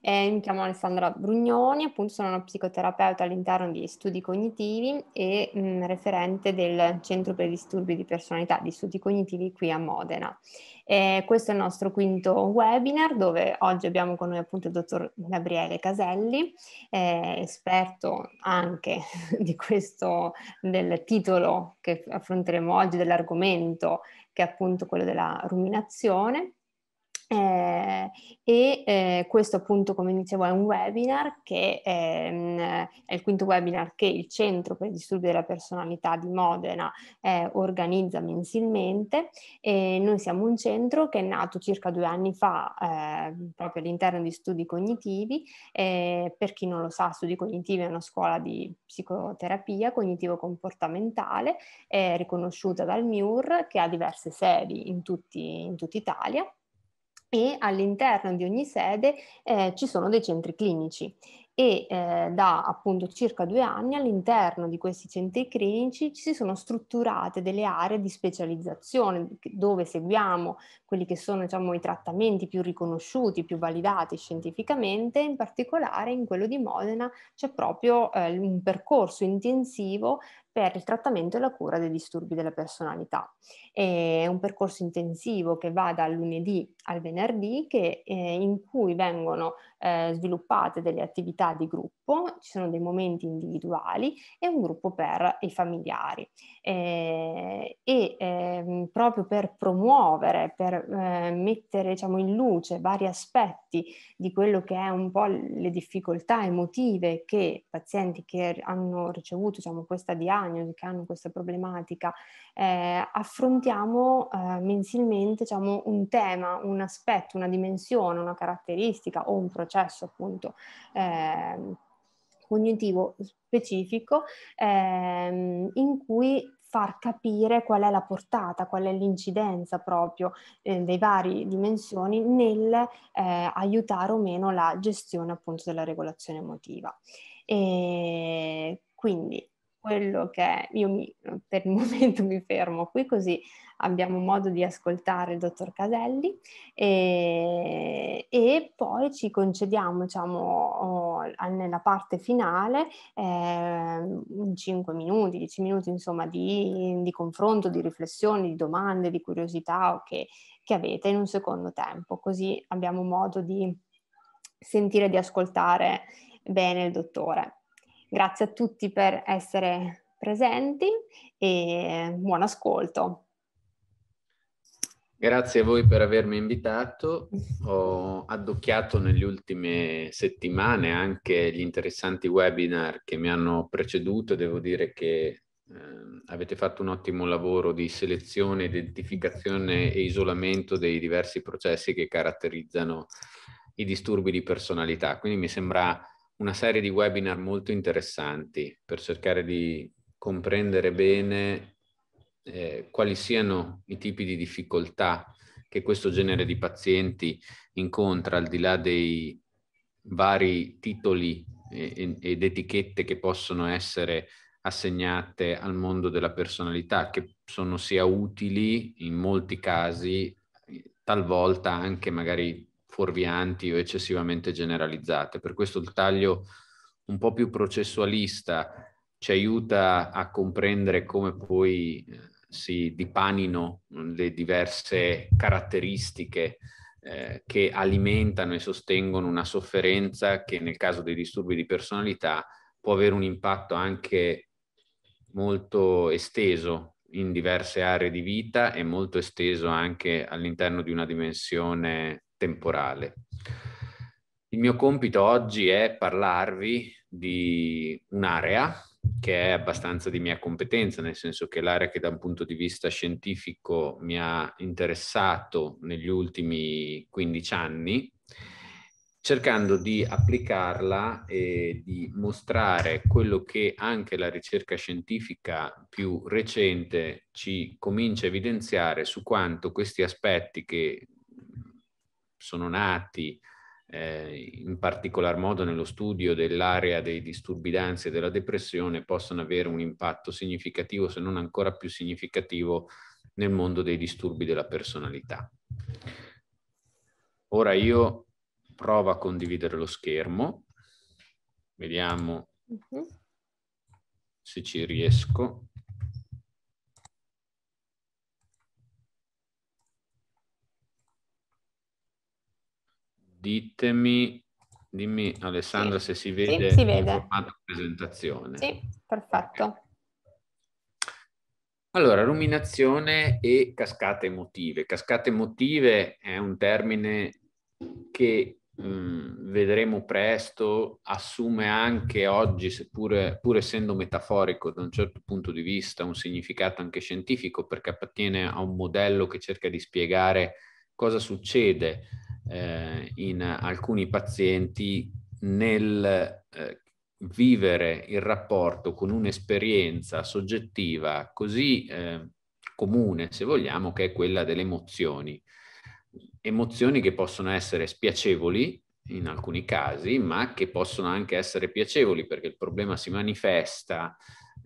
Eh, mi chiamo Alessandra Brugnoni, appunto sono una psicoterapeuta all'interno di studi cognitivi e mh, mm, referente del Centro per i Disturbi di Personalità di Studi Cognitivi qui a Modena. Eh, questo è il nostro quinto webinar dove oggi abbiamo con noi appunto il dottor Gabriele Caselli, eh, esperto anche di questo, del titolo che affronteremo oggi, dell'argomento che è appunto quello della ruminazione eh, e eh, questo appunto, come dicevo, è un webinar che è, ehm, è, il quinto webinar che il Centro per gli Studi della Personalità di Modena eh, organizza mensilmente. E noi siamo un centro che è nato circa due anni fa ehm, proprio all'interno di studi cognitivi. per chi non lo sa, studi cognitivi è una scuola di psicoterapia cognitivo-comportamentale eh, riconosciuta dal MIUR che ha diverse sedi in, tutti, in tutta Italia e all'interno di ogni sede eh, ci sono dei centri clinici e eh, da appunto circa due anni all'interno di questi centri clinici si sono strutturate delle aree di specializzazione dove seguiamo quelli che sono diciamo, i trattamenti più riconosciuti, più validati scientificamente, in particolare in quello di Modena c'è proprio eh, un percorso intensivo per il trattamento e la cura dei disturbi della personalità. È un percorso intensivo che va dal lunedì al venerdì che, eh, in cui vengono eh, sviluppate delle attività di gruppo, ci sono dei momenti individuali e un gruppo per i familiari. Eh, e ehm, proprio per promuovere, per eh, mettere diciamo, in luce vari aspetti di quello che è un po' le difficoltà emotive che pazienti che hanno ricevuto diciamo, questa diagnosi diagnosi, che hanno questa problematica, eh, affrontiamo eh, mensilmente diciamo, un tema, un aspetto, una dimensione, una caratteristica o un processo appunto eh, cognitivo specifico ehm, in cui far capire qual è la portata, qual è l'incidenza proprio eh, dei vari dimensioni nel eh, aiutare o meno la gestione appunto della regolazione emotiva. E quindi quello che io mi, per il momento mi fermo qui così abbiamo modo di ascoltare il dottor Caselli e, e poi ci concediamo diciamo nella parte finale eh, 5 minuti, 10 minuti insomma di, di, confronto, di riflessioni, di domande, di curiosità che, che avete in un secondo tempo così abbiamo modo di sentire, di ascoltare bene il dottore. Grazie a tutti per essere presenti e buon ascolto. Grazie a voi per avermi invitato. Ho addocchiato nelle ultime settimane anche gli interessanti webinar che mi hanno preceduto. Devo dire che eh, avete fatto un ottimo lavoro di selezione, identificazione e isolamento dei diversi processi che caratterizzano i disturbi di personalità. Quindi mi sembra una serie di webinar molto interessanti per cercare di comprendere bene eh, quali siano i tipi di difficoltà che questo genere di pazienti incontra al di là dei vari titoli e, ed etichette che possono essere assegnate al mondo della personalità che sono sia utili in molti casi talvolta anche magari fuorvianti o eccessivamente generalizzate. Per questo il taglio un po' più processualista ci aiuta a comprendere come poi eh, si dipanino mm, le diverse caratteristiche eh, che alimentano e sostengono una sofferenza che nel caso dei disturbi di personalità può avere un impatto anche molto esteso in diverse aree di vita e molto esteso anche all'interno di una dimensione temporale. Il mio compito oggi è parlarvi di un'area che è abbastanza di mia competenza, nel senso che l'area che da un punto di vista scientifico mi ha interessato negli ultimi 15 anni, cercando di applicarla e di mostrare quello che anche la ricerca scientifica più recente ci comincia a evidenziare su quanto questi aspetti che sono nati eh, in particolar modo nello studio dell'area dei disturbi d'ansia e della depressione possono avere un impatto significativo, se non ancora più significativo, nel mondo dei disturbi della personalità. Ora io provo a condividere lo schermo, vediamo uh mhm. -huh. se ci riesco. ditemi, dimmi Alessandra sì. se si vede, sì, si vede. il formato presentazione. Sì, perfetto. Okay. Allora, ruminazione e cascate emotive. Cascate emotive è un termine che mh, mm, vedremo presto, assume anche oggi, seppur pur essendo metaforico da un certo punto di vista, un significato anche scientifico perché appartiene a un modello che cerca di spiegare cosa succede eh, in alcuni pazienti nel eh, vivere il rapporto con un'esperienza soggettiva così eh, comune, se vogliamo, che è quella delle emozioni. Emozioni che possono essere spiacevoli in alcuni casi, ma che possono anche essere piacevoli perché il problema si manifesta,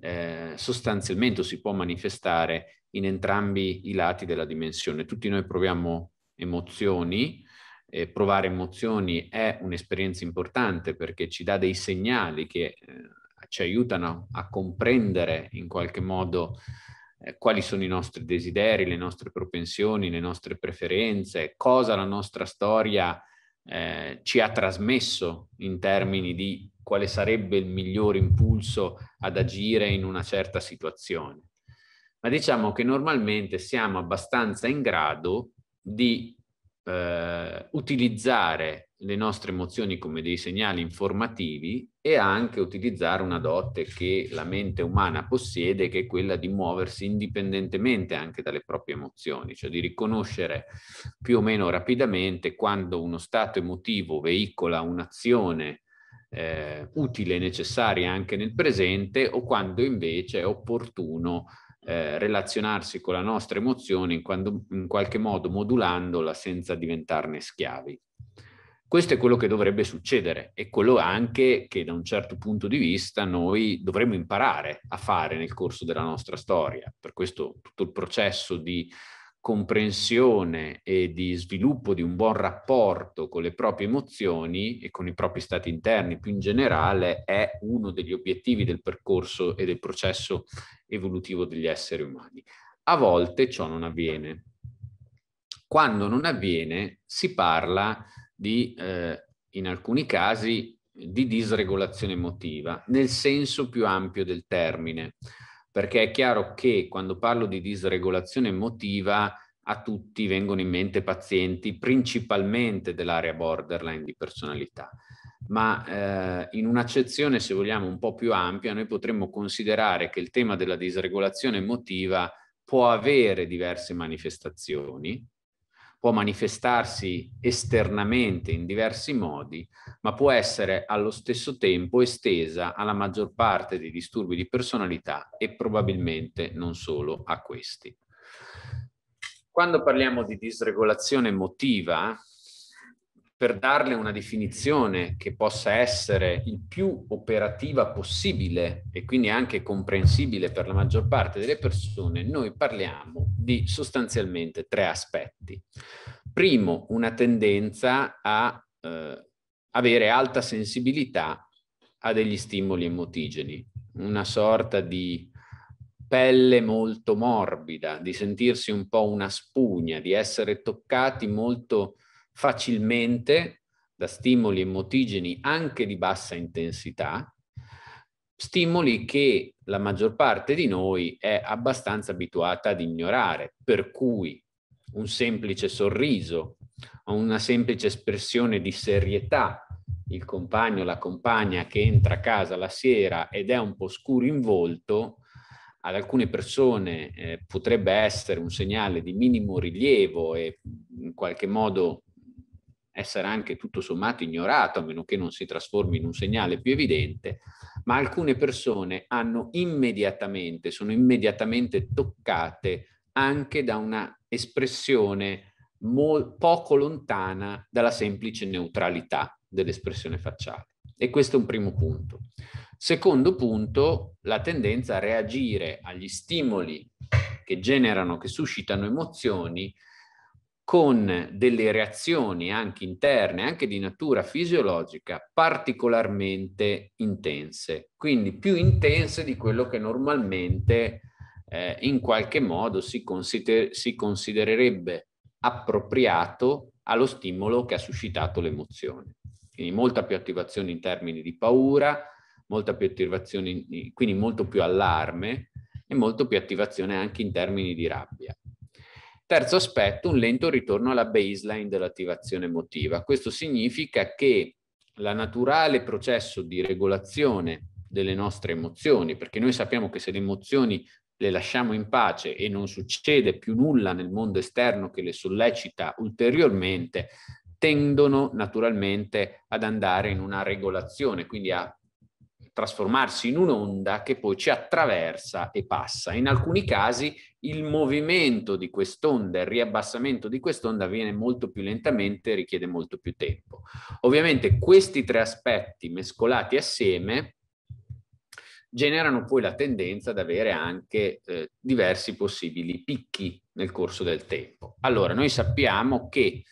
eh, sostanzialmente si può manifestare in entrambi i lati della dimensione. Tutti noi proviamo emozioni, eh, provare emozioni è un'esperienza importante perché ci dà dei segnali che eh, ci aiutano a comprendere in qualche modo eh, quali sono i nostri desideri, le nostre propensioni, le nostre preferenze, cosa la nostra storia eh, ci ha trasmesso in termini di quale sarebbe il miglior impulso ad agire in una certa situazione. Ma diciamo che normalmente siamo abbastanza in grado di eh, utilizzare le nostre emozioni come dei segnali informativi e anche utilizzare una dote che la mente umana possiede, che è quella di muoversi indipendentemente anche dalle proprie emozioni, cioè di riconoscere più o meno rapidamente quando uno stato emotivo veicola un'azione eh, utile e necessaria anche nel presente o quando invece è opportuno eh, relazionarsi con la nostra emozione in, quando, in qualche modo modulandola senza diventarne schiavi. Questo è quello che dovrebbe succedere e quello anche che da un certo punto di vista noi dovremmo imparare a fare nel corso della nostra storia. Per questo tutto il processo di comprensione e di sviluppo di un buon rapporto con le proprie emozioni e con i propri stati interni più in generale è uno degli obiettivi del percorso e del processo evolutivo degli esseri umani. A volte ciò non avviene. Quando non avviene si parla di, eh, in alcuni casi, di disregolazione emotiva, nel senso più ampio del termine perché è chiaro che quando parlo di disregolazione emotiva a tutti vengono in mente pazienti principalmente dell'area borderline di personalità, ma eh, in un'accezione se vogliamo un po' più ampia noi potremmo considerare che il tema della disregolazione emotiva può avere diverse manifestazioni può manifestarsi esternamente in diversi modi, ma può essere allo stesso tempo estesa alla maggior parte dei disturbi di personalità e probabilmente non solo a questi. Quando parliamo di disregolazione emotiva, per darle una definizione che possa essere il più operativa possibile e quindi anche comprensibile per la maggior parte delle persone, noi parliamo di sostanzialmente tre aspetti. Primo, una tendenza a eh, avere alta sensibilità a degli stimoli emotigeni, una sorta di pelle molto morbida, di sentirsi un po' una spugna, di essere toccati molto facilmente da stimoli emotigeni anche di bassa intensità, stimoli che la maggior parte di noi è abbastanza abituata ad ignorare, per cui un semplice sorriso o una semplice espressione di serietà, il compagno o la compagna che entra a casa la sera ed è un po' scuro in volto, ad alcune persone eh, potrebbe essere un segnale di minimo rilievo e in qualche modo essere anche tutto sommato ignorato, a meno che non si trasformi in un segnale più evidente, ma alcune persone hanno immediatamente, sono immediatamente toccate anche da una espressione mo- poco lontana dalla semplice neutralità dell'espressione facciale. E questo è un primo punto. Secondo punto, la tendenza a reagire agli stimoli che generano, che suscitano emozioni con delle reazioni anche interne, anche di natura fisiologica, particolarmente intense, quindi più intense di quello che normalmente eh, in qualche modo si, consider- si considererebbe appropriato allo stimolo che ha suscitato l'emozione. Quindi molta più attivazione in termini di paura, molta più attivazione, in, quindi molto più allarme e molto più attivazione anche in termini di rabbia. Terzo aspetto, un lento ritorno alla baseline dell'attivazione emotiva. Questo significa che la naturale processo di regolazione delle nostre emozioni, perché noi sappiamo che se le emozioni le lasciamo in pace e non succede più nulla nel mondo esterno che le sollecita ulteriormente, tendono naturalmente ad andare in una regolazione, quindi a trasformarsi in un'onda che poi ci attraversa e passa. In alcuni casi il movimento di quest'onda, il riabbassamento di quest'onda avviene molto più lentamente e richiede molto più tempo. Ovviamente questi tre aspetti mescolati assieme generano poi la tendenza ad avere anche eh, diversi possibili picchi nel corso del tempo. Allora, noi sappiamo che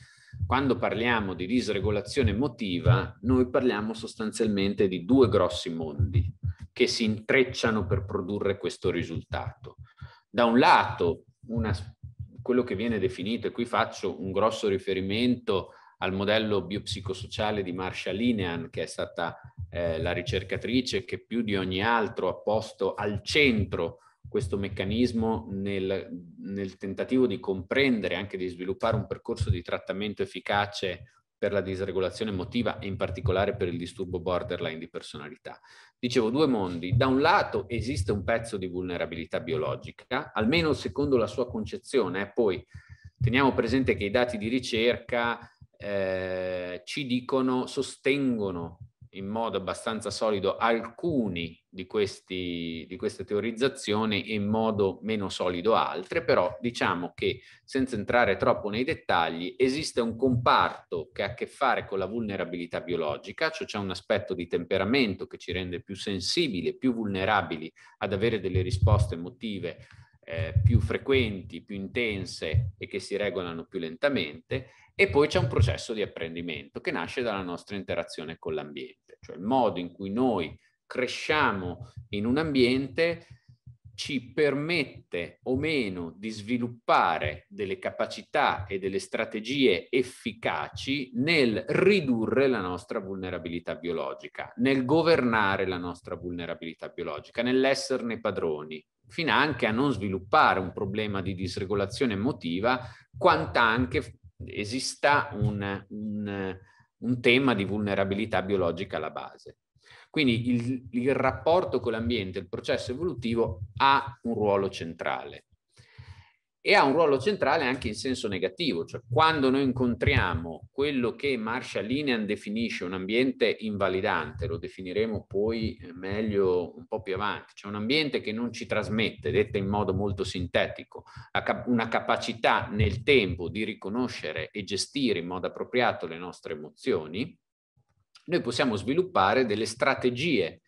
quando parliamo di disregolazione emotiva, noi parliamo sostanzialmente di due grossi mondi che si intrecciano per produrre questo risultato. Da un lato, una, quello che viene definito, e qui faccio un grosso riferimento al modello biopsicosociale di Marsha Linehan, che è stata eh, la ricercatrice che più di ogni altro ha posto al centro questo meccanismo nel, nel, tentativo di comprendere, anche di sviluppare un percorso di trattamento efficace per la disregolazione emotiva e in particolare per il disturbo borderline di personalità. Dicevo due mondi. Da un lato esiste un pezzo di vulnerabilità biologica, almeno secondo la sua concezione, eh, poi teniamo presente che i dati di ricerca eh, ci dicono, sostengono in modo abbastanza solido alcuni di, questi, di queste teorizzazioni e in modo meno solido altre, però diciamo che senza entrare troppo nei dettagli esiste un comparto che ha a che fare con la vulnerabilità biologica, cioè c'è un aspetto di temperamento che ci rende più sensibili, più vulnerabili ad avere delle risposte emotive eh, più frequenti, più intense e che si regolano più lentamente e poi c'è un processo di apprendimento che nasce dalla nostra interazione con l'ambiente, cioè il modo in cui noi cresciamo in un ambiente ci permette o meno di sviluppare delle capacità e delle strategie efficaci nel ridurre la nostra vulnerabilità biologica, nel governare la nostra vulnerabilità biologica, nell'esserne padroni, fino anche a non sviluppare un problema di disregolazione emotiva, quanto esista un, un, un tema di vulnerabilità biologica alla base. Quindi il, il rapporto con l'ambiente, il processo evolutivo ha un ruolo centrale e ha un ruolo centrale anche in senso negativo, cioè quando noi incontriamo quello che Marshall Linehan definisce un ambiente invalidante, lo definiremo poi eh, meglio un po' più avanti, cioè un ambiente che non ci trasmette, detta in modo molto sintetico, una capacità nel tempo di riconoscere e gestire in modo appropriato le nostre emozioni, noi possiamo sviluppare delle strategie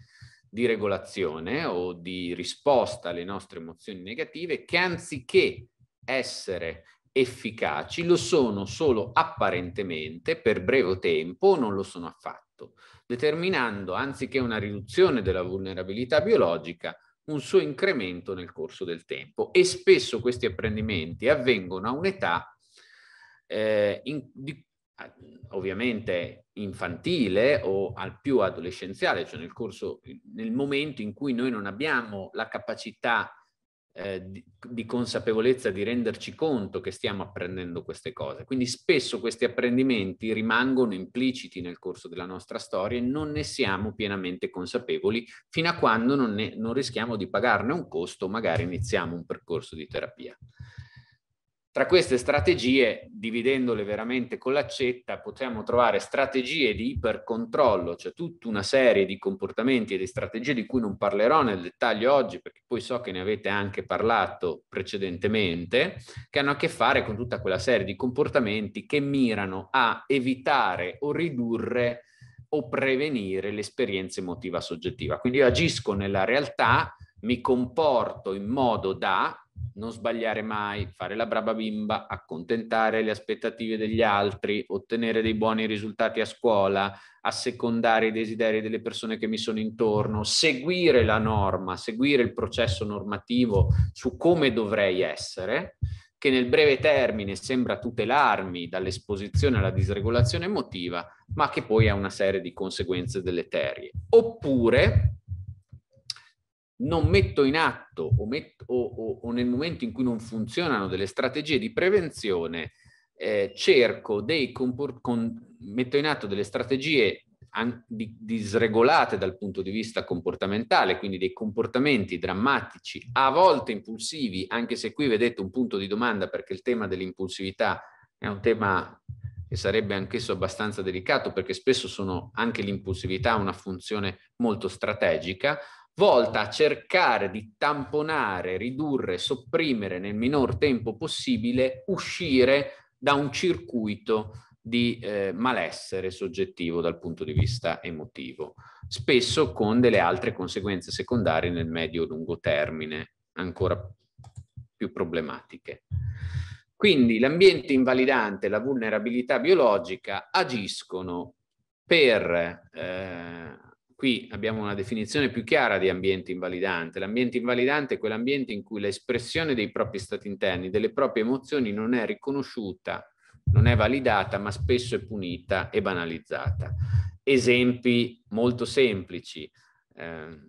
di regolazione o di risposta alle nostre emozioni negative che anziché essere efficaci lo sono solo apparentemente per breve tempo o non lo sono affatto, determinando anziché una riduzione della vulnerabilità biologica un suo incremento nel corso del tempo e spesso questi apprendimenti avvengono a un'età eh, in, di, ovviamente infantile o al più adolescenziale, cioè nel, corso, nel momento in cui noi non abbiamo la capacità eh, di, di, consapevolezza, di renderci conto che stiamo apprendendo queste cose. Quindi spesso questi apprendimenti rimangono impliciti nel corso della nostra storia e non ne siamo pienamente consapevoli fino a quando non, ne, non rischiamo di pagarne un costo, magari iniziamo un percorso di terapia. Tra queste strategie, dividendole veramente con l'accetta, possiamo trovare strategie di ipercontrollo, cioè tutta una serie di comportamenti e di strategie di cui non parlerò nel dettaglio oggi, perché poi so che ne avete anche parlato precedentemente, che hanno a che fare con tutta quella serie di comportamenti che mirano a evitare o ridurre o prevenire l'esperienza emotiva soggettiva. Quindi io agisco nella realtà, mi comporto in modo da non sbagliare mai, fare la brava bimba, accontentare le aspettative degli altri, ottenere dei buoni risultati a scuola, assecondare i desideri delle persone che mi sono intorno, seguire la norma, seguire il processo normativo su come dovrei essere, che nel breve termine sembra tutelarmi dall'esposizione alla disregolazione emotiva, ma che poi ha una serie di conseguenze deleterie. Oppure non metto in atto o, metto, o, o, o nel momento in cui non funzionano delle strategie di prevenzione, eh, cerco dei compor- con, metto in atto delle strategie an- di- disregolate dal punto di vista comportamentale, quindi dei comportamenti drammatici, a volte impulsivi, anche se qui vedete un punto di domanda perché il tema dell'impulsività è un tema che sarebbe anch'esso abbastanza delicato perché spesso sono anche l'impulsività una funzione molto strategica, volta a cercare di tamponare, ridurre, sopprimere nel minor tempo possibile, uscire da un circuito di eh, malessere soggettivo dal punto di vista emotivo, spesso con delle altre conseguenze secondarie nel medio-lungo termine, ancora più problematiche. Quindi l'ambiente invalidante e la vulnerabilità biologica agiscono per eh, Qui abbiamo una definizione più chiara di ambiente invalidante. L'ambiente invalidante è quell'ambiente in cui l'espressione dei propri stati interni, delle proprie emozioni non è riconosciuta, non è validata, ma spesso è punita e banalizzata. Esempi molto semplici. Eh,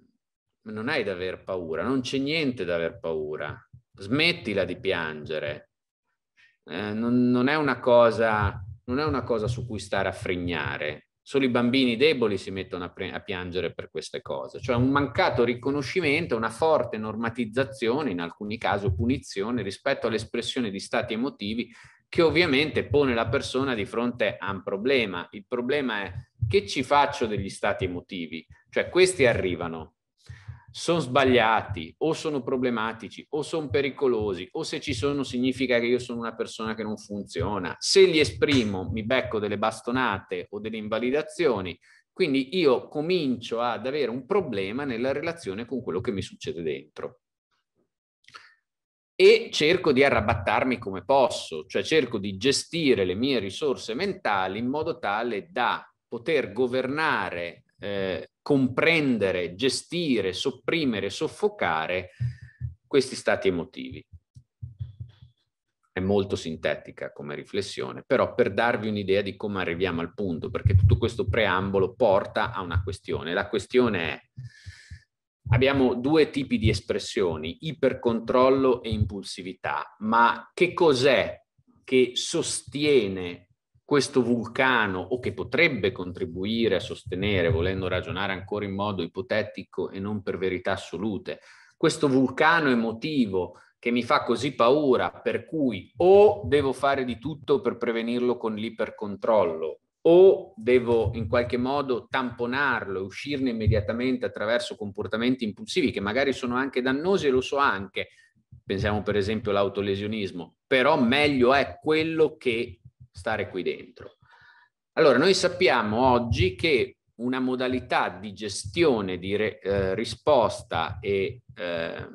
non hai da aver paura, non c'è niente da aver paura. Smettila di piangere. Eh, non, non, è cosa, non è una cosa su cui stare a frignare Solo i bambini deboli si mettono a, pre- a piangere per queste cose, cioè un mancato riconoscimento, una forte normatizzazione, in alcuni casi punizione rispetto all'espressione di stati emotivi che ovviamente pone la persona di fronte a un problema. Il problema è che ci faccio degli stati emotivi, cioè questi arrivano, sono sbagliati o sono problematici o sono pericolosi o se ci sono significa che io sono una persona che non funziona. Se li esprimo mi becco delle bastonate o delle invalidazioni, quindi io comincio ad avere un problema nella relazione con quello che mi succede dentro. E cerco di arrabattarmi come posso, cioè cerco di gestire le mie risorse mentali in modo tale da poter governare eh, comprendere, gestire, sopprimere, soffocare questi stati emotivi. È molto sintetica come riflessione, però per darvi un'idea di come arriviamo al punto, perché tutto questo preambolo porta a una questione. La questione è, abbiamo due tipi di espressioni, ipercontrollo e impulsività, ma che cos'è che sostiene questo vulcano o che potrebbe contribuire a sostenere, volendo ragionare ancora in modo ipotetico e non per verità assolute, questo vulcano emotivo che mi fa così paura, per cui o devo fare di tutto per prevenirlo con l'ipercontrollo, o devo in qualche modo tamponarlo e uscirne immediatamente attraverso comportamenti impulsivi che magari sono anche dannosi e lo so anche, pensiamo per esempio all'autolesionismo, però meglio è quello che stare qui dentro. Allora, noi sappiamo oggi che una modalità di gestione, di re, eh, risposta e eh,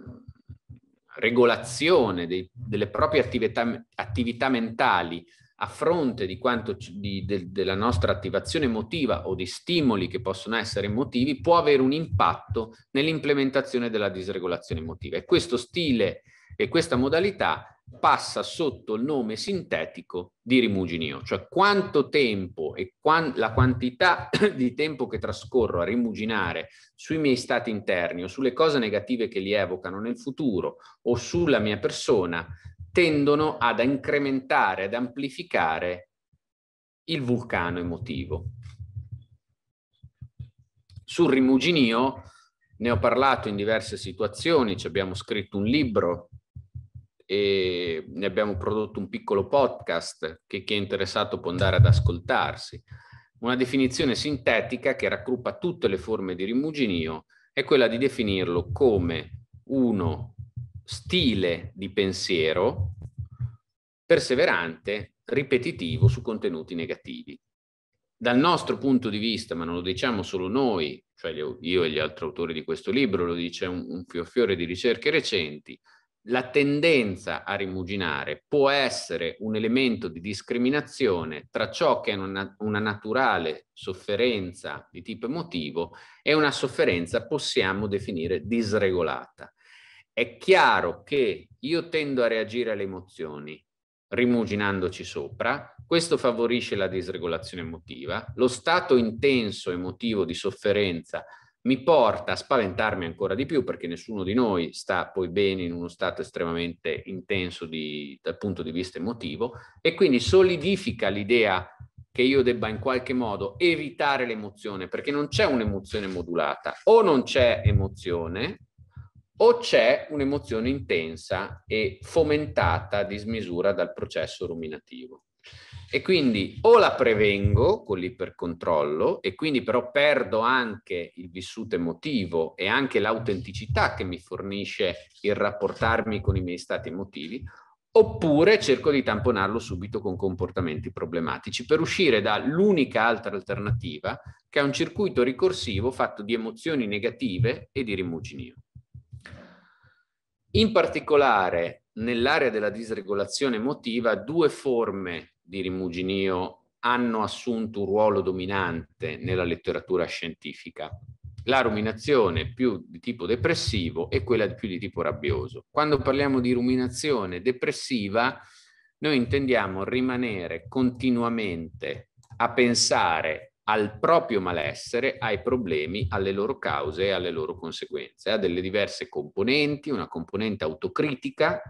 regolazione dei, delle proprie attività, attività, mentali a fronte di quanto di, de, della nostra attivazione emotiva o di stimoli che possono essere emotivi può avere un impatto nell'implementazione della disregolazione emotiva e questo stile e questa modalità passa sotto il nome sintetico di rimuginio, cioè quanto tempo e quan la quantità di tempo che trascorro a rimuginare sui miei stati interni o sulle cose negative che li evocano nel futuro o sulla mia persona tendono ad incrementare, ad amplificare il vulcano emotivo. Sul rimuginio ne ho parlato in diverse situazioni, ci abbiamo scritto un libro e ne abbiamo prodotto un piccolo podcast che chi è interessato può andare ad ascoltarsi. Una definizione sintetica che raggruppa tutte le forme di rimuginio è quella di definirlo come uno stile di pensiero perseverante, ripetitivo su contenuti negativi. Dal nostro punto di vista, ma non lo diciamo solo noi, cioè io e gli altri autori di questo libro, lo dice un, un fiorfiore di ricerche recenti, la tendenza a rimuginare può essere un elemento di discriminazione tra ciò che è una, una, naturale sofferenza di tipo emotivo e una sofferenza possiamo definire disregolata. È chiaro che io tendo a reagire alle emozioni rimuginandoci sopra, questo favorisce la disregolazione emotiva, lo stato intenso emotivo di sofferenza mi porta a spaventarmi ancora di più perché nessuno di noi sta poi bene in uno stato estremamente intenso di, dal punto di vista emotivo e quindi solidifica l'idea che io debba in qualche modo evitare l'emozione perché non c'è un'emozione modulata o non c'è emozione o c'è un'emozione intensa e fomentata a dismisura dal processo ruminativo. E quindi o la prevengo con l'ipercontrollo e quindi però perdo anche il vissuto emotivo e anche l'autenticità che mi fornisce il rapportarmi con i miei stati emotivi, oppure cerco di tamponarlo subito con comportamenti problematici per uscire dall'unica altra alternativa che è un circuito ricorsivo fatto di emozioni negative e di rimuginio. In particolare nell'area della disregolazione emotiva due forme di rimuginio hanno assunto un ruolo dominante nella letteratura scientifica. La ruminazione più di tipo depressivo e quella più di tipo rabbioso. Quando parliamo di ruminazione depressiva, noi intendiamo rimanere continuamente a pensare al proprio malessere, ai problemi, alle loro cause e alle loro conseguenze. Ha delle diverse componenti, una componente autocritica,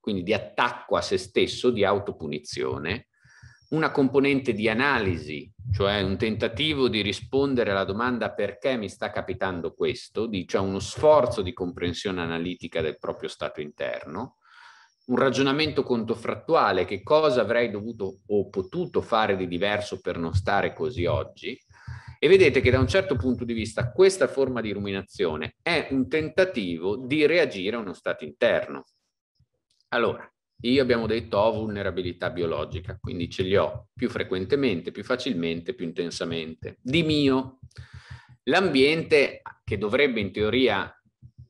quindi di attacco a se stesso, di autopunizione, una componente di analisi, cioè un tentativo di rispondere alla domanda perché mi sta capitando questo, di, cioè uno sforzo di comprensione analitica del proprio stato interno, un ragionamento contofrattuale, che cosa avrei dovuto o potuto fare di diverso per non stare così oggi. E vedete che da un certo punto di vista questa forma di ruminazione è un tentativo di reagire a uno stato interno. Allora, io abbiamo detto ho vulnerabilità biologica, quindi ce li ho più frequentemente, più facilmente, più intensamente. Di mio, l'ambiente che dovrebbe in teoria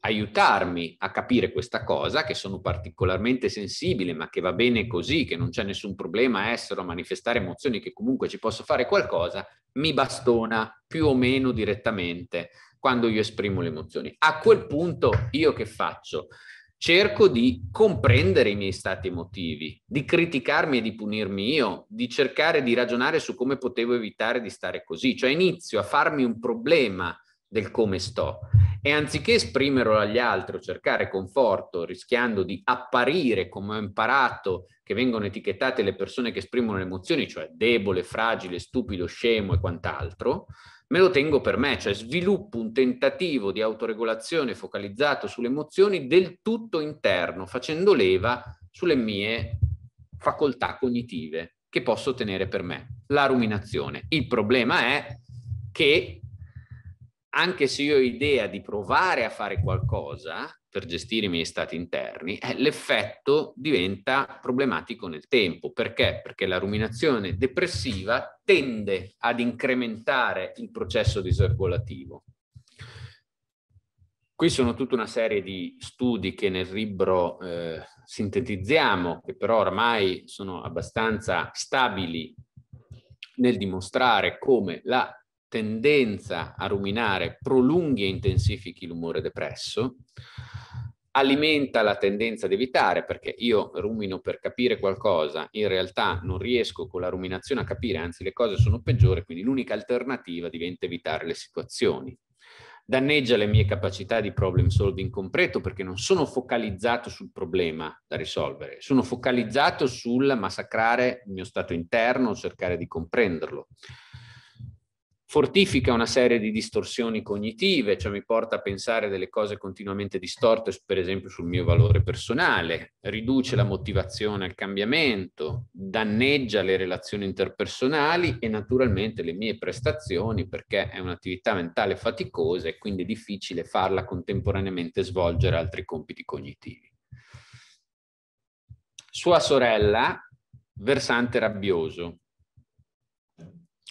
aiutarmi a capire questa cosa, che sono particolarmente sensibile, ma che va bene così, che non c'è nessun problema a essere o a manifestare emozioni, che comunque ci posso fare qualcosa, mi bastona più o meno direttamente quando io esprimo le emozioni. A quel punto io che faccio? cerco di comprendere i miei stati emotivi, di criticarmi e di punirmi io, di cercare di ragionare su come potevo evitare di stare così, cioè inizio a farmi un problema del come sto e anziché esprimerlo agli altri o cercare conforto rischiando di apparire come ho imparato che vengono etichettate le persone che esprimono le emozioni, cioè debole, fragile, stupido, scemo e quant'altro, me lo tengo per me, cioè sviluppo un tentativo di autoregolazione focalizzato sulle emozioni del tutto interno, facendo leva sulle mie facoltà cognitive che posso tenere per me, la ruminazione. Il problema è che anche se io ho idea di provare a fare qualcosa, per gestire i miei stati interni, eh, l'effetto diventa problematico nel tempo. Perché? Perché la ruminazione depressiva tende ad incrementare il processo disregolativo. Qui sono tutta una serie di studi che nel libro eh, sintetizziamo, che però ormai sono abbastanza stabili nel dimostrare come la tendenza a ruminare prolunghi e intensifichi l'umore depresso, alimenta la tendenza ad evitare, perché io rumino per capire qualcosa, in realtà non riesco con la ruminazione a capire, anzi le cose sono peggiori, quindi l'unica alternativa diventa evitare le situazioni. Danneggia le mie capacità di problem solving completo perché non sono focalizzato sul problema da risolvere, sono focalizzato sul massacrare il mio stato interno, cercare di comprenderlo fortifica una serie di distorsioni cognitive, cioè mi porta a pensare delle cose continuamente distorte, per esempio sul mio valore personale, riduce la motivazione al cambiamento, danneggia le relazioni interpersonali e naturalmente le mie prestazioni perché è un'attività mentale faticosa e quindi è difficile farla contemporaneamente svolgere altri compiti cognitivi. Sua sorella, versante rabbioso,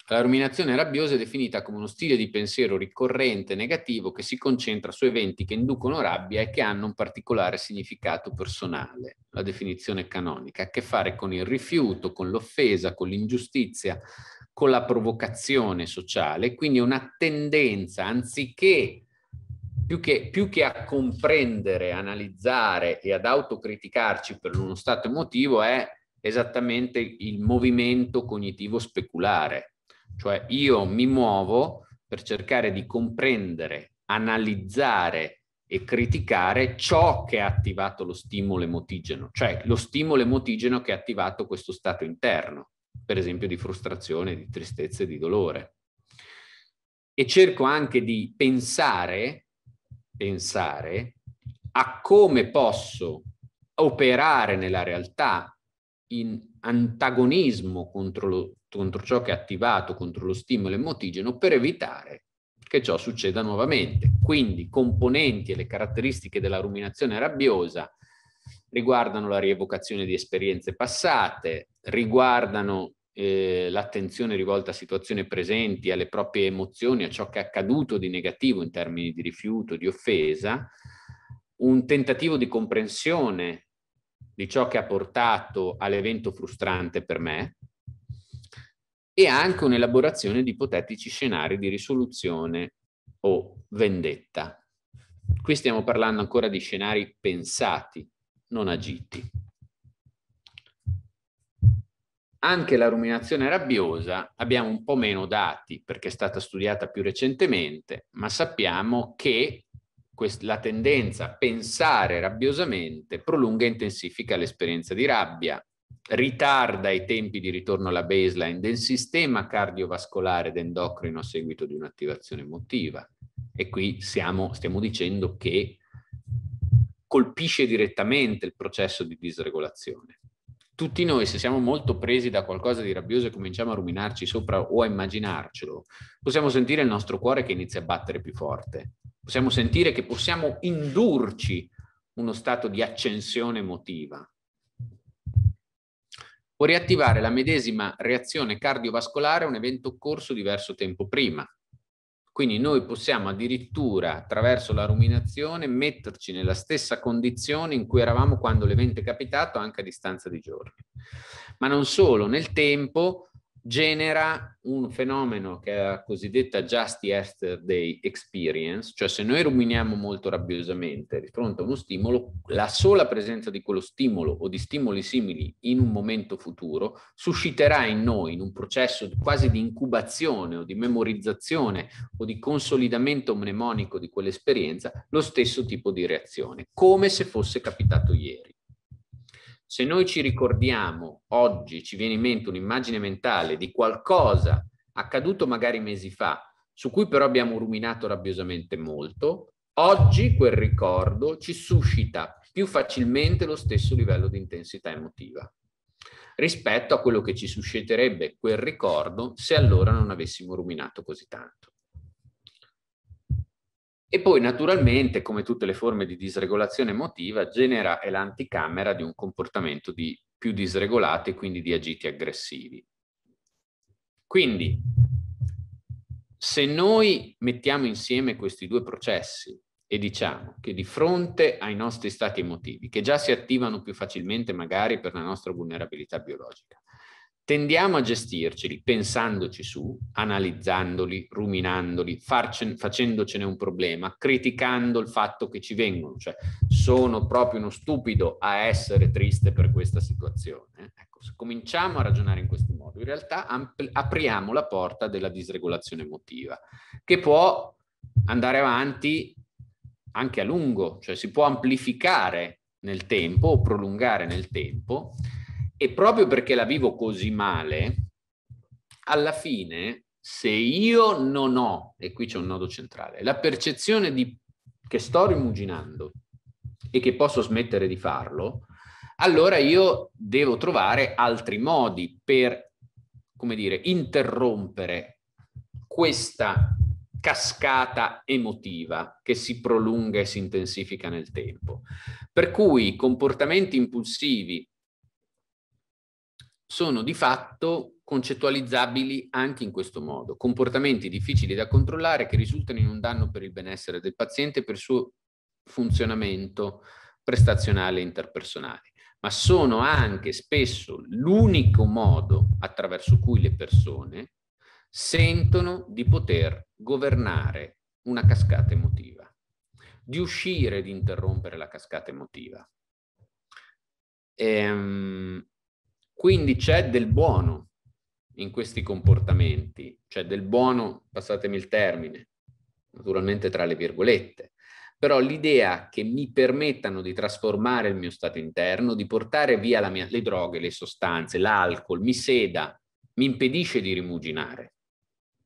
la ruminazione rabbiosa è definita come uno stile di pensiero ricorrente negativo che si concentra su eventi che inducono rabbia e che hanno un particolare significato personale. La definizione canonica ha a che fare con il rifiuto, con l'offesa, con l'ingiustizia, con la provocazione sociale, quindi una tendenza anziché più che, più che, a comprendere, analizzare e ad autocriticarci per uno stato emotivo è esattamente il movimento cognitivo speculare, cioè io mi muovo per cercare di comprendere, analizzare e criticare ciò che ha attivato lo stimolo emotigeno, cioè lo stimolo emotigeno che ha attivato questo stato interno, per esempio di frustrazione, di tristezza e di dolore. E cerco anche di pensare, pensare a come posso operare nella realtà in antagonismo contro lo, contro ciò che è attivato, contro lo stimolo emotigeno, per evitare che ciò succeda nuovamente. Quindi i componenti e le caratteristiche della ruminazione rabbiosa riguardano la rievocazione di esperienze passate, riguardano eh, l'attenzione rivolta a situazioni presenti, alle proprie emozioni, a ciò che è accaduto di negativo in termini di rifiuto, di offesa, un tentativo di comprensione di ciò che ha portato all'evento frustrante per me, e anche un'elaborazione di ipotetici scenari di risoluzione o vendetta. Qui stiamo parlando ancora di scenari pensati, non agiti. Anche la ruminazione rabbiosa abbiamo un po' meno dati perché è stata studiata più recentemente, ma sappiamo che la tendenza a pensare rabbiosamente prolunga e intensifica l'esperienza di rabbia, ritarda i tempi di ritorno alla baseline del sistema cardiovascolare ed endocrino a seguito di un'attivazione emotiva. E qui siamo, stiamo dicendo che colpisce direttamente il processo di disregolazione. Tutti noi, se siamo molto presi da qualcosa di rabbioso e cominciamo a ruminarci sopra o a immaginarcelo, possiamo sentire il nostro cuore che inizia a battere più forte. Possiamo sentire che possiamo indurci uno stato di accensione emotiva può riattivare la medesima reazione cardiovascolare a un evento occorso diverso tempo prima. Quindi noi possiamo addirittura, attraverso la ruminazione, metterci nella stessa condizione in cui eravamo quando l'evento è capitato, anche a distanza di giorni. Ma non solo, nel tempo genera un fenomeno che è la cosiddetta just yesterday experience, cioè se noi ruminiamo molto rabbiosamente di fronte a uno stimolo, la sola presenza di quello stimolo o di stimoli simili in un momento futuro susciterà in noi, in un processo quasi di incubazione o di memorizzazione o di consolidamento mnemonico di quell'esperienza, lo stesso tipo di reazione, come se fosse capitato ieri. Se noi ci ricordiamo oggi, ci viene in mente un'immagine mentale di qualcosa accaduto magari mesi fa, su cui però abbiamo ruminato rabbiosamente molto, oggi quel ricordo ci suscita più facilmente lo stesso livello di intensità emotiva rispetto a quello che ci susciterebbe quel ricordo se allora non avessimo ruminato così tanto. E poi naturalmente, come tutte le forme di disregolazione emotiva, genera è l'anticamera di un comportamento di più disregolato e quindi di agiti aggressivi. Quindi, se noi mettiamo insieme questi due processi e diciamo che di fronte ai nostri stati emotivi, che già si attivano più facilmente magari per la nostra vulnerabilità biologica, Tendiamo a gestirceli pensandoci su, analizzandoli, ruminandoli, farcen, facendocene un problema, criticando il fatto che ci vengono, cioè sono proprio uno stupido a essere triste per questa situazione. Eh? Ecco, se cominciamo a ragionare in questo modo, in realtà apriamo la porta della disregolazione emotiva, che può andare avanti anche a lungo, cioè si può amplificare nel tempo o prolungare nel tempo e proprio perché la vivo così male, alla fine, se io non ho, e qui c'è un nodo centrale, la percezione di, che sto rimuginando e che posso smettere di farlo, allora io devo trovare altri modi per, come dire, interrompere questa cascata emotiva che si prolunga e si intensifica nel tempo. Per cui comportamenti impulsivi sono di fatto concettualizzabili anche in questo modo, comportamenti difficili da controllare che risultano in un danno per il benessere del paziente e per il suo funzionamento prestazionale e interpersonale, ma sono anche spesso l'unico modo attraverso cui le persone sentono di poter governare una cascata emotiva, di uscire, di interrompere la cascata emotiva. Ehm, quindi c'è del buono in questi comportamenti, c'è del buono, passatemi il termine, naturalmente tra le virgolette, però l'idea che mi permettano di trasformare il mio stato interno, di portare via mia, le droghe, le sostanze, l'alcol, mi seda, mi impedisce di rimuginare,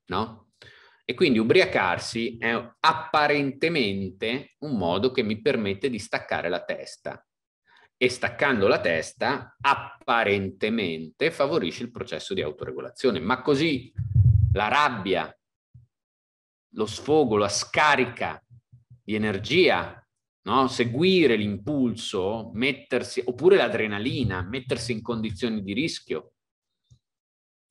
no? E quindi ubriacarsi è apparentemente un modo che mi permette di staccare la testa e staccando la testa apparentemente favorisce il processo di autoregolazione. Ma così la rabbia, lo sfogo, la scarica di energia, no? seguire l'impulso, mettersi, oppure l'adrenalina, mettersi in condizioni di rischio,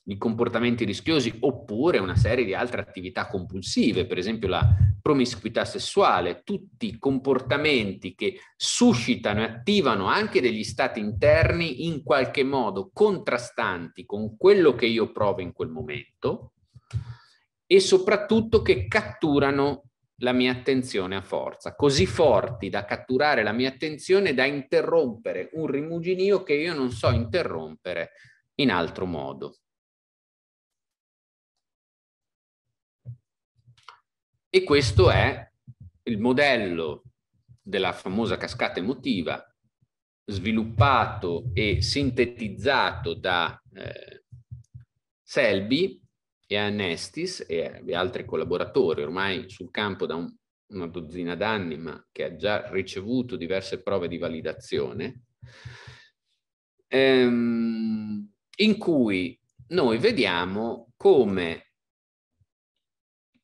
di comportamenti rischiosi, oppure una serie di altre attività compulsive, per esempio la promiscuità sessuale, tutti i comportamenti che suscitano e attivano anche degli stati interni in qualche modo contrastanti con quello che io provo in quel momento e soprattutto che catturano la mia attenzione a forza, così forti da catturare la mia attenzione da interrompere un rimuginio che io non so interrompere in altro modo. E questo è il modello della famosa cascata emotiva sviluppato e sintetizzato da eh, Selby e Anestis e, e, altri collaboratori ormai sul campo da un, una dozzina d'anni, ma che ha già ricevuto diverse prove di validazione, ehm, in cui noi vediamo come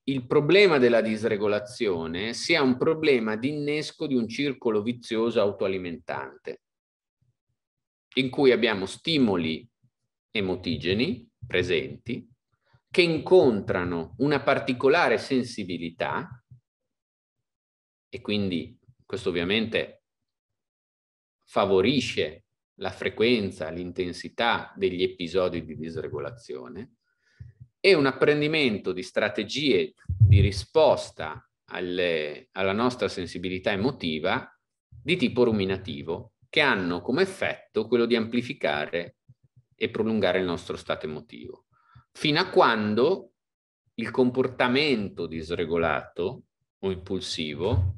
il problema della disregolazione sia un problema di innesco di un circolo vizioso autoalimentante, in cui abbiamo stimoli emotigeni presenti che incontrano una particolare sensibilità e quindi questo ovviamente favorisce la frequenza, l'intensità degli episodi di disregolazione e un apprendimento di strategie di risposta alle, alla nostra sensibilità emotiva di tipo ruminativo, che hanno come effetto quello di amplificare e prolungare il nostro stato emotivo, fino a quando il comportamento disregolato o impulsivo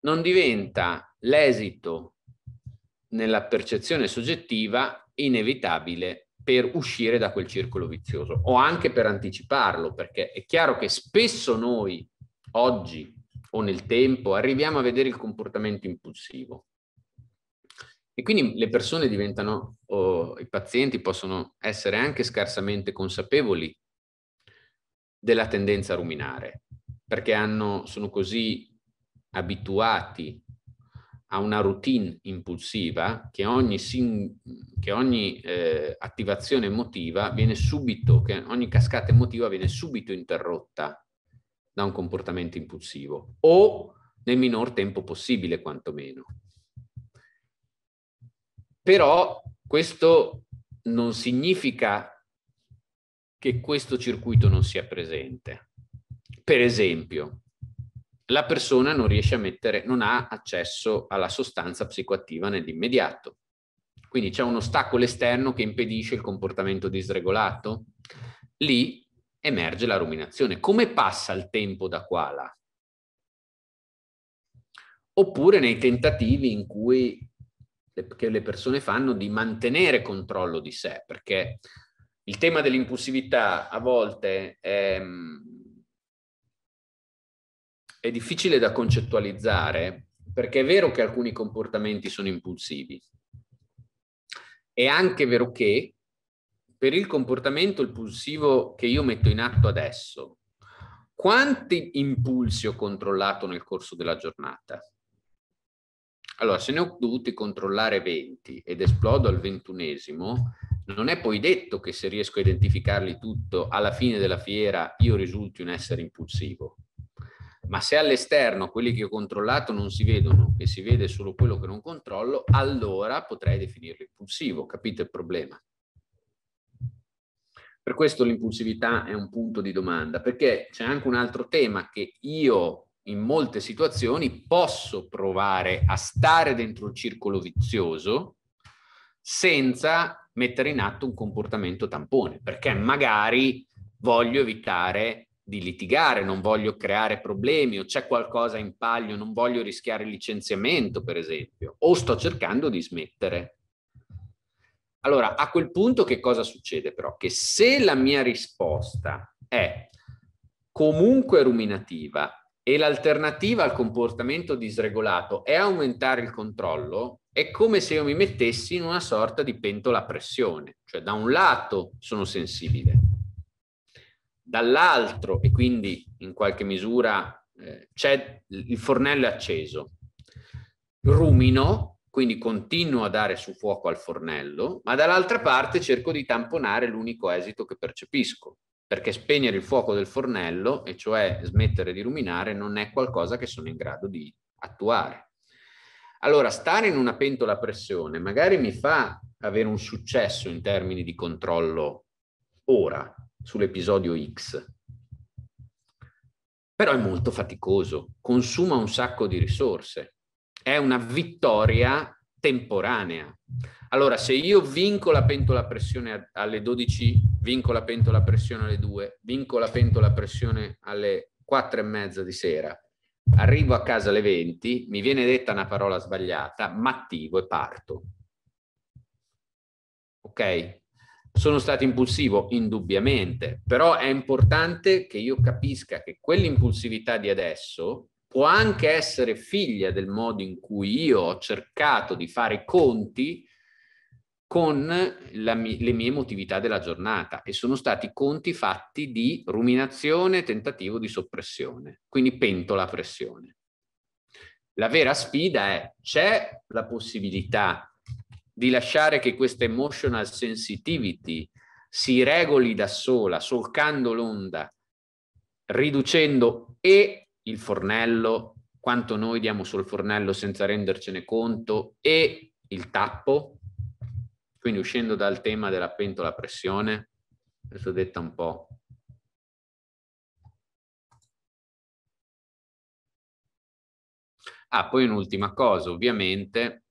non diventa l'esito nella percezione soggettiva inevitabile per uscire da quel circolo vizioso o anche per anticiparlo, perché è chiaro che spesso noi oggi o nel tempo arriviamo a vedere il comportamento impulsivo. E quindi le persone diventano, o i pazienti possono essere anche scarsamente consapevoli della tendenza a ruminare, perché hanno, sono così abituati a una routine impulsiva che ogni, che ogni eh, attivazione emotiva viene subito, che ogni cascata emotiva viene subito interrotta da un comportamento impulsivo o nel minor tempo possibile quantomeno. Però questo non significa che questo circuito non sia presente. Per esempio, la persona non riesce a mettere, non ha accesso alla sostanza psicoattiva nell'immediato. Quindi c'è un ostacolo esterno che impedisce il comportamento disregolato. Lì emerge la ruminazione. Come passa il tempo da qua là? Oppure nei tentativi in cui le, che le persone fanno di mantenere controllo di sé, perché il tema dell'impulsività a volte è, mm, è difficile da concettualizzare perché è vero che alcuni comportamenti sono impulsivi. È anche vero che per il comportamento impulsivo che io metto in atto adesso, quanti impulsi ho controllato nel corso della giornata? Allora, se ne ho dovuti controllare 20 ed esplodo al ventunesimo, non è poi detto che se riesco a identificarli tutto alla fine della fiera io risulti un essere impulsivo ma se all'esterno quelli che ho controllato non si vedono e si vede solo quello che non controllo, allora potrei definirlo impulsivo, capite il problema? Per questo l'impulsività è un punto di domanda, perché c'è anche un altro tema che io in molte situazioni posso provare a stare dentro il circolo vizioso senza mettere in atto un comportamento tampone, perché magari voglio evitare di litigare, non voglio creare problemi o c'è qualcosa in palio, non voglio rischiare il licenziamento, per esempio, o sto cercando di smettere. Allora, a quel punto che cosa succede però? Che se la mia risposta è comunque ruminativa e l'alternativa al comportamento disregolato è aumentare il controllo, è come se io mi mettessi in una sorta di pentola a pressione, cioè da un lato sono sensibile, Dall'altro, e quindi in qualche misura eh, c'è il fornello è acceso, rumino, quindi continuo a dare su fuoco al fornello, ma dall'altra parte cerco di tamponare l'unico esito che percepisco, perché spegnere il fuoco del fornello, e cioè smettere di ruminare, non è qualcosa che sono in grado di attuare. Allora, stare in una pentola a pressione magari mi fa avere un successo in termini di controllo ora, sull'episodio X. Però è molto faticoso, consuma un sacco di risorse. È una vittoria temporanea. Allora, se io vinco la pentola pressione alle 12, vinco la pentola pressione alle 2, vinco la pentola pressione alle 4 e mezza di sera, arrivo a casa alle 20, mi viene detta una parola sbagliata, mattivo e parto. Ok? Sono stato impulsivo, indubbiamente, però è importante che io capisca che quell'impulsività di adesso può anche essere figlia del modo in cui io ho cercato di fare conti con la, le mie emotività della giornata e sono stati conti fatti di ruminazione, tentativo di soppressione, quindi pentola la pressione. La vera sfida è c'è la possibilità di lasciare che questa emotional sensitivity si regoli da sola, solcando l'onda, riducendo e il fornello, quanto noi diamo sul fornello senza rendercene conto, e il tappo, quindi uscendo dal tema della pentola a pressione, questo detta un po' Ah, poi un'ultima cosa, ovviamente,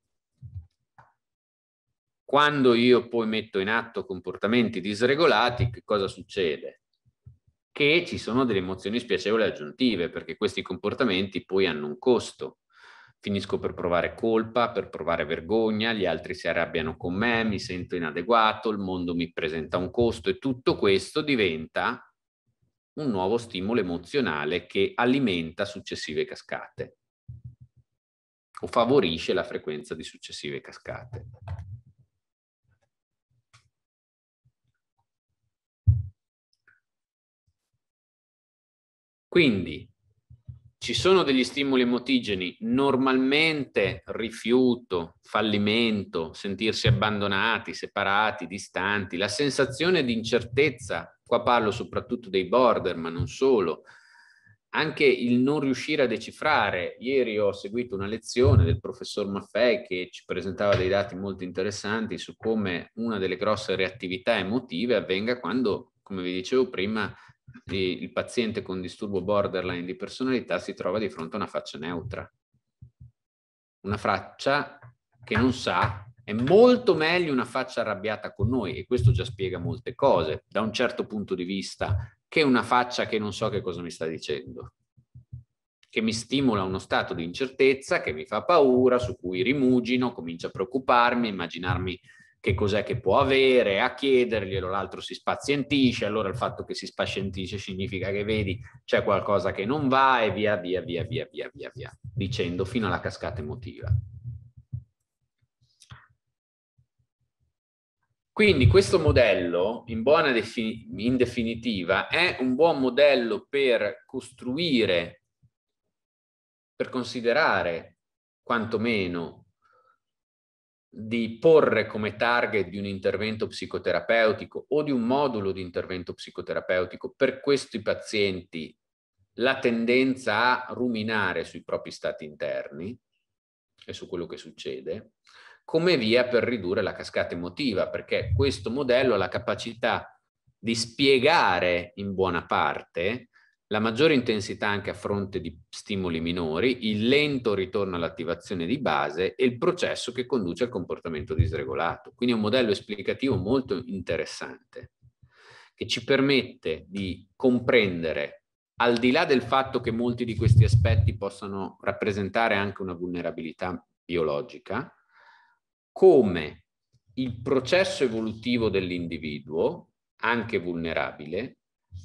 quando io poi metto in atto comportamenti disregolati, che cosa succede? Che ci sono delle emozioni spiacevoli aggiuntive, perché questi comportamenti poi hanno un costo. Finisco per provare colpa, per provare vergogna, gli altri si arrabbiano con me, mi sento inadeguato, il mondo mi presenta un costo e tutto questo diventa un nuovo stimolo emozionale che alimenta successive cascate o favorisce la frequenza di successive cascate. Quindi ci sono degli stimoli emotigeni, normalmente rifiuto, fallimento, sentirsi abbandonati, separati, distanti, la sensazione di incertezza, qua parlo soprattutto dei border, ma non solo, anche il non riuscire a decifrare. Ieri ho seguito una lezione del professor Maffei che ci presentava dei dati molto interessanti su come una delle grosse reattività emotive avvenga quando, come vi dicevo prima, il paziente con disturbo borderline di personalità si trova di fronte a una faccia neutra. Una faccia che non sa è molto meglio una faccia arrabbiata con noi e questo già spiega molte cose da un certo punto di vista che una faccia che non so che cosa mi sta dicendo, che mi stimola uno stato di incertezza, che mi fa paura, su cui rimugino, comincio a preoccuparmi, immaginarmi che cos'è che può avere, a chiederglielo, l'altro si spazientisce, allora il fatto che si spazientisce significa che vedi c'è qualcosa che non va e via via via via via via via, dicendo fino alla cascata emotiva. Quindi questo modello, in, buona in definitiva, è un buon modello per costruire, per considerare quantomeno di porre come target di un intervento psicoterapeutico o di un modulo di intervento psicoterapeutico per questi pazienti la tendenza a ruminare sui propri stati interni e su quello che succede, come via per ridurre la cascata emotiva, perché questo modello ha la capacità di spiegare in buona parte la maggiore intensità anche a fronte di stimoli minori, il lento ritorno all'attivazione di base e il processo che conduce al comportamento disregolato. Quindi è un modello esplicativo molto interessante che ci permette di comprendere, al di là del fatto che molti di questi aspetti possano rappresentare anche una vulnerabilità biologica, come il processo evolutivo dell'individuo, anche vulnerabile,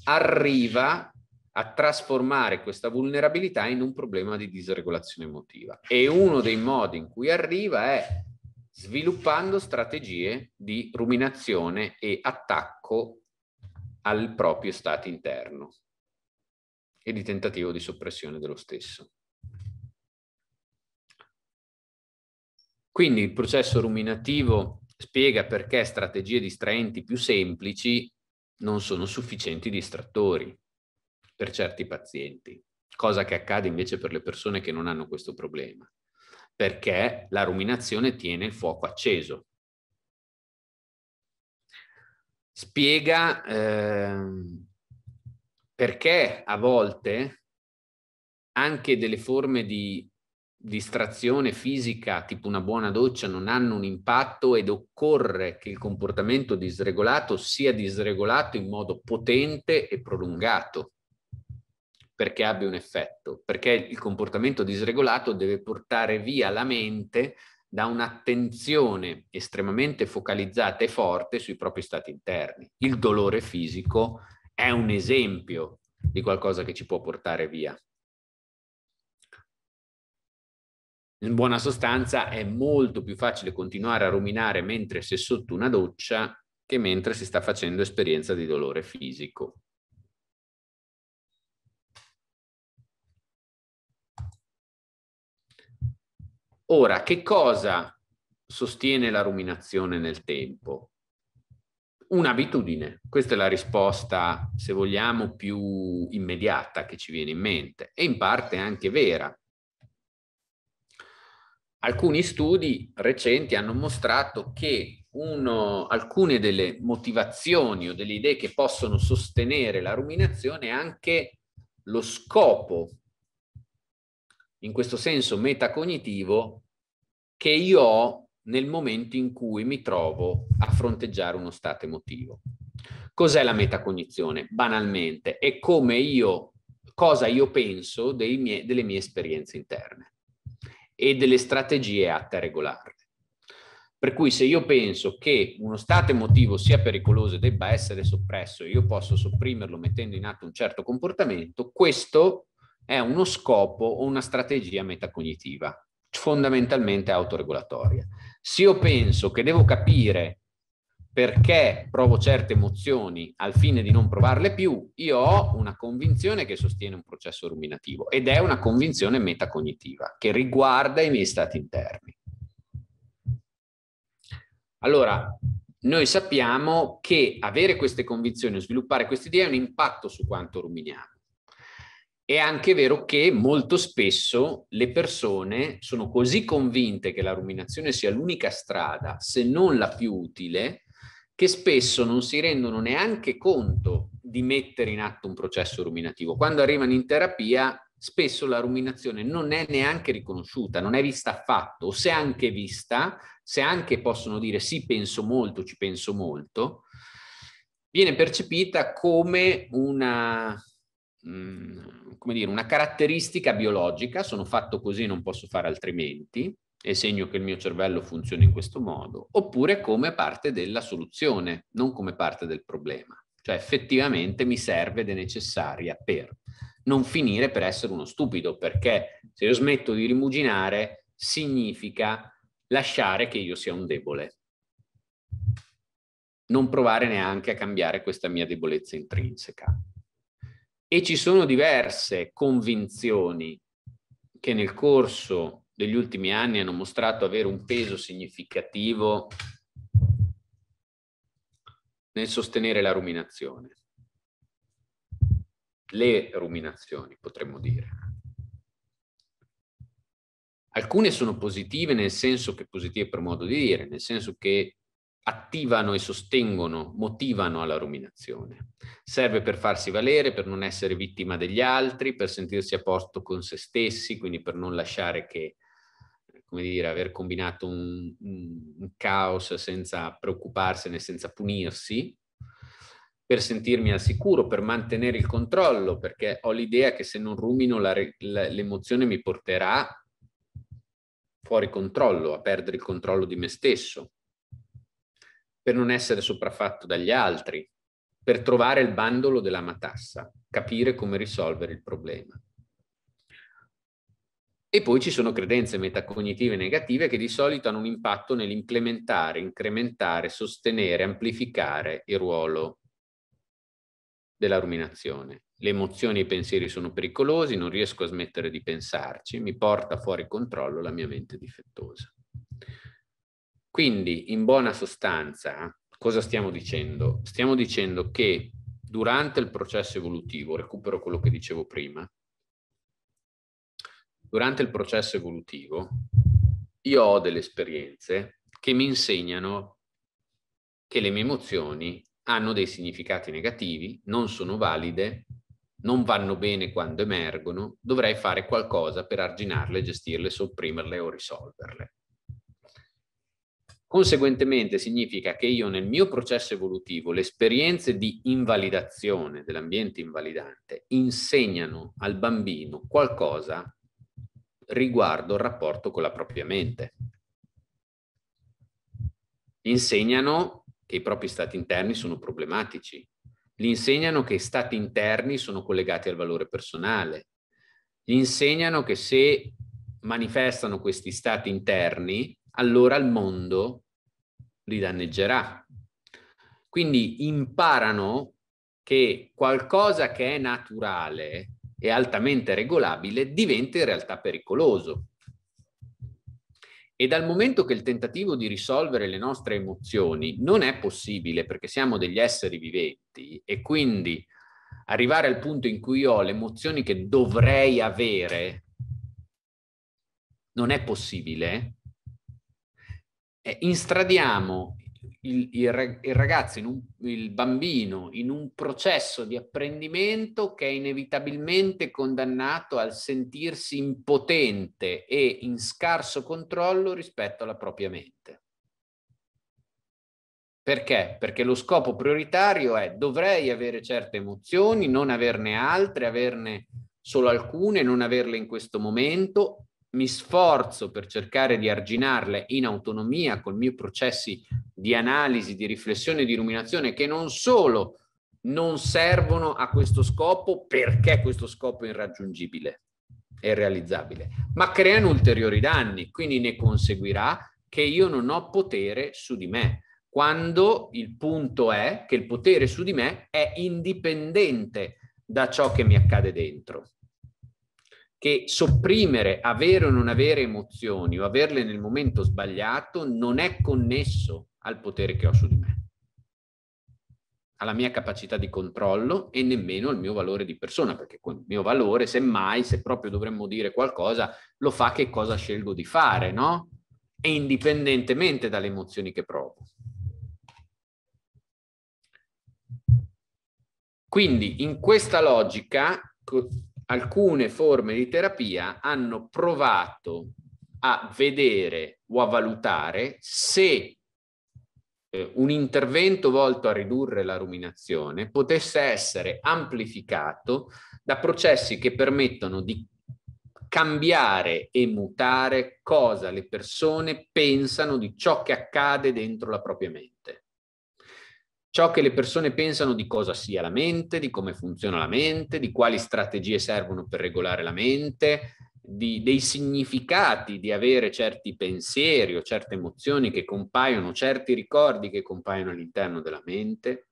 arriva a trasformare questa vulnerabilità in un problema di disregolazione emotiva. E uno dei modi in cui arriva è sviluppando strategie di ruminazione e attacco al proprio stato interno e di tentativo di soppressione dello stesso. Quindi il processo ruminativo spiega perché strategie distraenti più semplici non sono sufficienti distrattori per certi pazienti, cosa che accade invece per le persone che non hanno questo problema, perché la ruminazione tiene il fuoco acceso. Spiega eh, perché a volte anche delle forme di distrazione fisica, tipo una buona doccia, non hanno un impatto ed occorre che il comportamento disregolato sia disregolato in modo potente e prolungato perché abbia un effetto, perché il comportamento disregolato deve portare via la mente da un'attenzione estremamente focalizzata e forte sui propri stati interni. Il dolore fisico è un esempio di qualcosa che ci può portare via. In buona sostanza è molto più facile continuare a ruminare mentre si è sotto una doccia che mentre si sta facendo esperienza di dolore fisico. Ora, che cosa sostiene la ruminazione nel tempo? Un'abitudine, questa è la risposta, se vogliamo, più immediata che ci viene in mente e in parte anche vera. Alcuni studi recenti hanno mostrato che uno, alcune delle motivazioni o delle idee che possono sostenere la ruminazione è anche lo scopo in questo senso metacognitivo che io ho nel momento in cui mi trovo a fronteggiare uno stato emotivo. Cos'è la metacognizione? Banalmente, è come io, cosa io penso mie, delle mie esperienze interne e delle strategie atte a regolarle. Per cui se io penso che uno stato emotivo sia pericoloso e debba essere soppresso, e io posso sopprimerlo mettendo in atto un certo comportamento, questo è uno scopo o una strategia metacognitiva, fondamentalmente autoregolatoria. Se io penso che devo capire perché provo certe emozioni al fine di non provarle più, io ho una convinzione che sostiene un processo ruminativo ed è una convinzione metacognitiva che riguarda i miei stati interni. Allora, noi sappiamo che avere queste convinzioni o sviluppare queste idee ha un impatto su quanto ruminiamo. È anche vero che molto spesso le persone sono così convinte che la ruminazione sia l'unica strada, se non la più utile, che spesso non si rendono neanche conto di mettere in atto un processo ruminativo. Quando arrivano in terapia, spesso la ruminazione non è neanche riconosciuta, non è vista affatto, o se anche vista, se anche possono dire sì, penso molto, ci penso molto, viene percepita come una Mhmm, come dire, una caratteristica biologica, sono fatto così, non posso fare altrimenti, è segno che il mio cervello funziona in questo modo, oppure come parte della soluzione, non come parte del problema. Cioè effettivamente mi serve ed è necessaria per non finire per essere uno stupido, perché se io smetto di rimuginare significa lasciare che io sia un debole. Non provare neanche a cambiare questa mia debolezza intrinseca. E ci sono diverse convinzioni che nel corso degli ultimi anni hanno mostrato avere un peso significativo nel sostenere la ruminazione. Le ruminazioni, potremmo dire. Alcune sono positive nel senso che, positive per modo di dire, nel senso che attivano e sostengono, motivano alla ruminazione. Serve per farsi valere, per non essere vittima degli altri, per sentirsi a posto con se stessi, quindi per non lasciare che, come dire, aver combinato un, un caos senza preoccuparsene, senza punirsi, per sentirmi al sicuro, per mantenere il controllo, perché ho l'idea che se non rumino la, la, l'emozione mi porterà fuori controllo, a perdere il controllo di me stesso per non essere sopraffatto dagli altri, per trovare il bandolo della matassa, capire come risolvere il problema. E poi ci sono credenze metacognitive negative che di solito hanno un impatto nell'implementare, incrementare, sostenere, amplificare il ruolo della ruminazione. Le emozioni e i pensieri sono pericolosi, non riesco a smettere di pensarci, mi porta fuori controllo la mia mente difettosa. Quindi, in buona sostanza, cosa stiamo dicendo? Stiamo dicendo che durante il processo evolutivo, recupero quello che dicevo prima, durante il processo evolutivo io ho delle esperienze che mi insegnano che le mie emozioni hanno dei significati negativi, non sono valide, non vanno bene quando emergono, dovrei fare qualcosa per arginarle, gestirle, sopprimerle o risolverle. Conseguentemente significa che io nel mio processo evolutivo le esperienze di invalidazione dell'ambiente invalidante insegnano al bambino qualcosa riguardo il rapporto con la propria mente. insegnano che i propri stati interni sono problematici, gli insegnano che stati interni sono collegati al valore personale, gli insegnano che se manifestano questi stati interni allora il mondo li danneggerà. Quindi imparano che qualcosa che è naturale e altamente regolabile diventa in realtà pericoloso. E dal momento che il tentativo di risolvere le nostre emozioni non è possibile perché siamo degli esseri viventi e quindi arrivare al punto in cui ho le emozioni che dovrei avere non è possibile, eh, instradiamo il, il, il ragazzo, un, il bambino, in un processo di apprendimento che è inevitabilmente condannato al sentirsi impotente e in scarso controllo rispetto alla propria mente. Perché? Perché lo scopo prioritario è dovrei avere certe emozioni, non averne altre, averne solo alcune, non averle in questo momento, mi sforzo per cercare di arginarle in autonomia con i miei processi di analisi, di riflessione e di illuminazione che non solo non servono a questo scopo perché questo scopo è irraggiungibile e realizzabile, ma creano ulteriori danni, quindi ne conseguirà che io non ho potere su di me, quando il punto è che il potere su di me è indipendente da ciò che mi accade dentro che sopprimere, avere o non avere emozioni o averle nel momento sbagliato non è connesso al potere che ho su di me alla mia capacità di controllo e nemmeno al mio valore di persona, perché quel mio valore, semmai, se proprio dovremmo dire qualcosa, lo fa che cosa scelgo di fare, no? E indipendentemente dalle emozioni che provo. Quindi in questa logica alcune forme di terapia hanno provato a vedere o a valutare se eh, un intervento volto a ridurre la ruminazione potesse essere amplificato da processi che permettono di cambiare e mutare cosa le persone pensano di ciò che accade dentro la propria mente ciò che le persone pensano di cosa sia la mente, di come funziona la mente, di quali strategie servono per regolare la mente, di, dei significati di avere certi pensieri o certe emozioni che compaiono, certi ricordi che compaiono all'interno della mente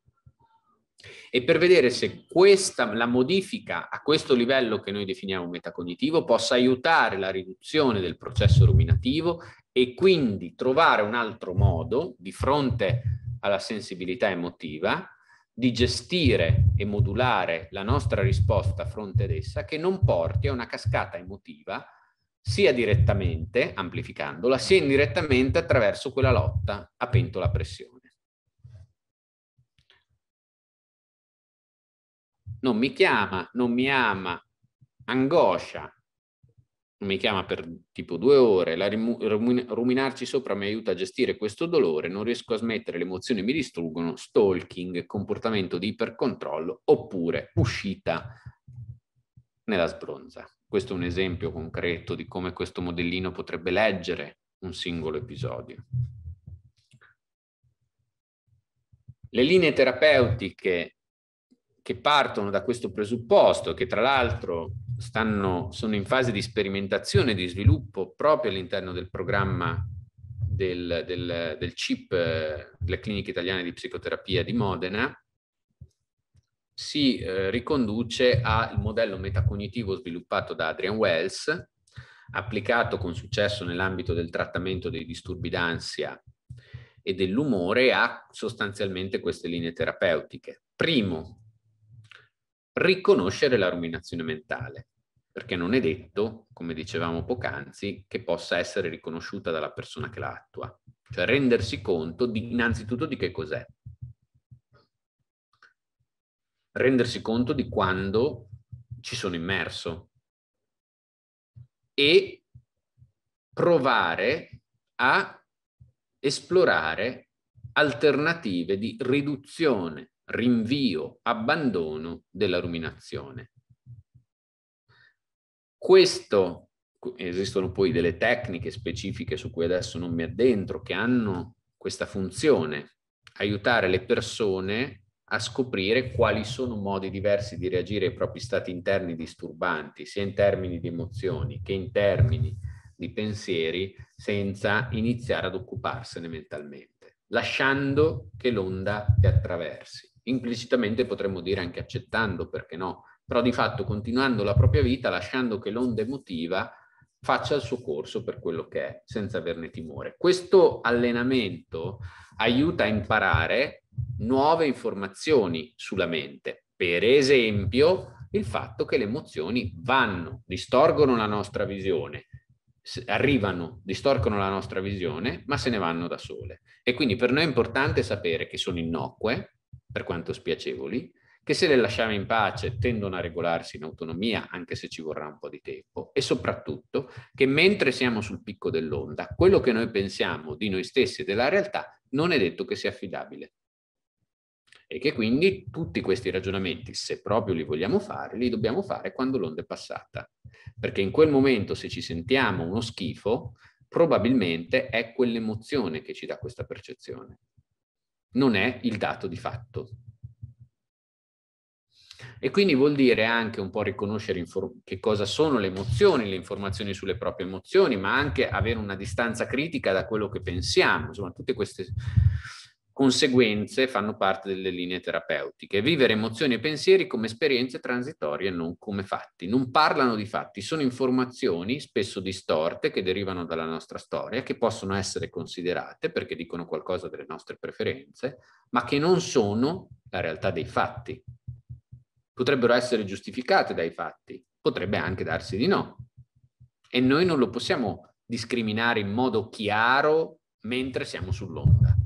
e per vedere se questa, la modifica a questo livello che noi definiamo metacognitivo possa aiutare la riduzione del processo ruminativo e quindi trovare un altro modo di fronte a alla sensibilità emotiva, di gestire e modulare la nostra risposta a fronte ad essa che non porti a una cascata emotiva sia direttamente, amplificandola, sia indirettamente attraverso quella lotta a pentola pressione. Non mi chiama, non mi ama, angoscia, mi chiama per tipo due ore, la ruminarci sopra mi aiuta a gestire questo dolore, non riesco a smettere, le emozioni mi distruggono, stalking, comportamento di ipercontrollo oppure uscita nella sbronza. Questo è un esempio concreto di come questo modellino potrebbe leggere un singolo episodio. Le linee terapeutiche che partono da questo presupposto, che tra l'altro stanno, sono in fase di sperimentazione e di sviluppo proprio all'interno del programma del, del, del CIP, eh, delle Clinica Italiana di psicoterapia di Modena, si eh, riconduce al modello metacognitivo sviluppato da Adrian Wells, applicato con successo nell'ambito del trattamento dei disturbi d'ansia e dell'umore ha sostanzialmente queste linee terapeutiche. Primo, riconoscere la ruminazione mentale perché non è detto, come dicevamo poc'anzi, che possa essere riconosciuta dalla persona che la attua. Cioè rendersi conto di, innanzitutto di che cos'è. Rendersi conto di quando ci sono immerso e provare a esplorare alternative di riduzione, rinvio, abbandono della ruminazione questo, esistono poi delle tecniche specifiche su cui adesso non mi addentro, che hanno questa funzione, aiutare le persone a scoprire quali sono modi diversi di reagire ai propri stati interni disturbanti, sia in termini di emozioni che in termini di pensieri, senza iniziare ad occuparsene mentalmente, lasciando che l'onda ti attraversi. Implicitamente potremmo dire anche accettando, perché no, però di fatto continuando la propria vita, lasciando che l'onda emotiva faccia il suo corso per quello che è, senza averne timore. Questo allenamento aiuta a imparare nuove informazioni sulla mente, per esempio il fatto che le emozioni vanno, distorgono la nostra visione, arrivano, distorcono la nostra visione, ma se ne vanno da sole. E quindi per noi è importante sapere che sono innocue, per quanto spiacevoli, che se le lasciamo in pace tendono a regolarsi in autonomia anche se ci vorrà un po' di tempo e soprattutto che mentre siamo sul picco dell'onda quello che noi pensiamo di noi stessi e della realtà non è detto che sia affidabile e che quindi tutti questi ragionamenti, se proprio li vogliamo fare, li dobbiamo fare quando l'onda è passata. Perché in quel momento, se ci sentiamo uno schifo, probabilmente è quell'emozione che ci dà questa percezione, non è il dato di fatto. E quindi vuol dire anche un po' riconoscere che cosa sono le emozioni, le informazioni sulle proprie emozioni, ma anche avere una distanza critica da quello che pensiamo. Insomma, tutte queste conseguenze fanno parte delle linee terapeutiche. Vivere emozioni e pensieri come esperienze transitorie, non come fatti. Non parlano di fatti, sono informazioni spesso distorte che derivano dalla nostra storia, che possono essere considerate perché dicono qualcosa delle nostre preferenze, ma che non sono la realtà dei fatti potrebbero essere giustificate dai fatti, potrebbe anche darsi di no. E noi non lo possiamo discriminare in modo chiaro mentre siamo sull'onda.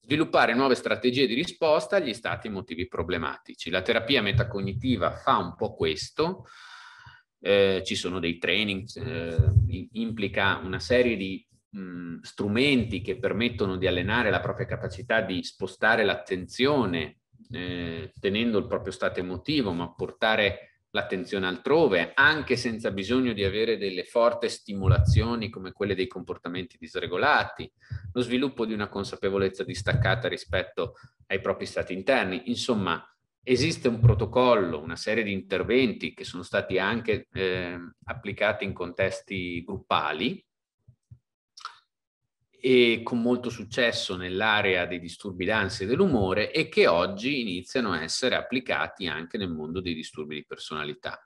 Sviluppare nuove strategie di risposta agli stati emotivi problematici. La terapia metacognitiva fa un po' questo, eh, ci sono dei training, eh, implica una serie di mh, strumenti che permettono di allenare la propria capacità di spostare l'attenzione eh, tenendo il proprio stato emotivo, ma portare l'attenzione altrove, anche senza bisogno di avere delle forti stimolazioni come quelle dei comportamenti disregolati, lo sviluppo di una consapevolezza distaccata rispetto ai propri stati interni. Insomma, esiste un protocollo, una serie di interventi che sono stati anche eh, applicati in contesti gruppali e con molto successo nell'area dei disturbi d'ansia e dell'umore e che oggi iniziano a essere applicati anche nel mondo dei disturbi di personalità.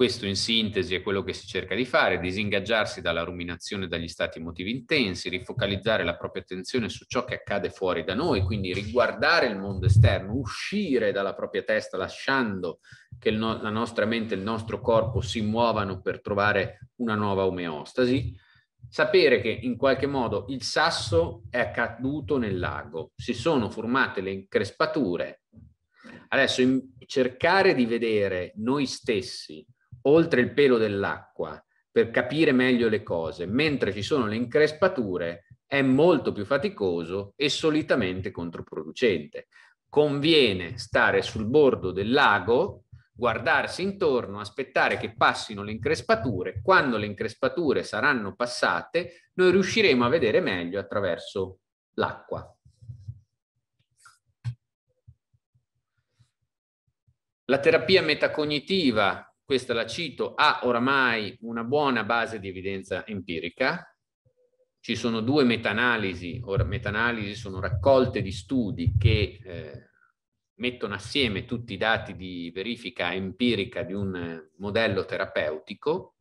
Questo in sintesi è quello che si cerca di fare, disingaggiarsi dalla ruminazione e dagli stati emotivi intensi, rifocalizzare la propria attenzione su ciò che accade fuori da noi, quindi riguardare il mondo esterno, uscire dalla propria testa lasciando che no- la nostra mente e il nostro corpo si muovano per trovare una nuova omeostasi, sapere che in qualche modo il sasso è caduto nel lago, si sono formate le increspature. Adesso cercare di vedere noi stessi oltre il pelo dell'acqua per capire meglio le cose, mentre ci sono le increspature è molto più faticoso e solitamente controproducente. Conviene stare sul bordo del lago, guardarsi intorno, aspettare che passino le increspature. Quando le increspature saranno passate, noi riusciremo a vedere meglio attraverso l'acqua. La terapia metacognitiva questa la cito, ha oramai una buona base di evidenza empirica. Ci sono due meta-analisi, ora meta-analisi sono raccolte di studi che eh, mettono assieme tutti i dati di verifica empirica di un eh, modello terapeutico.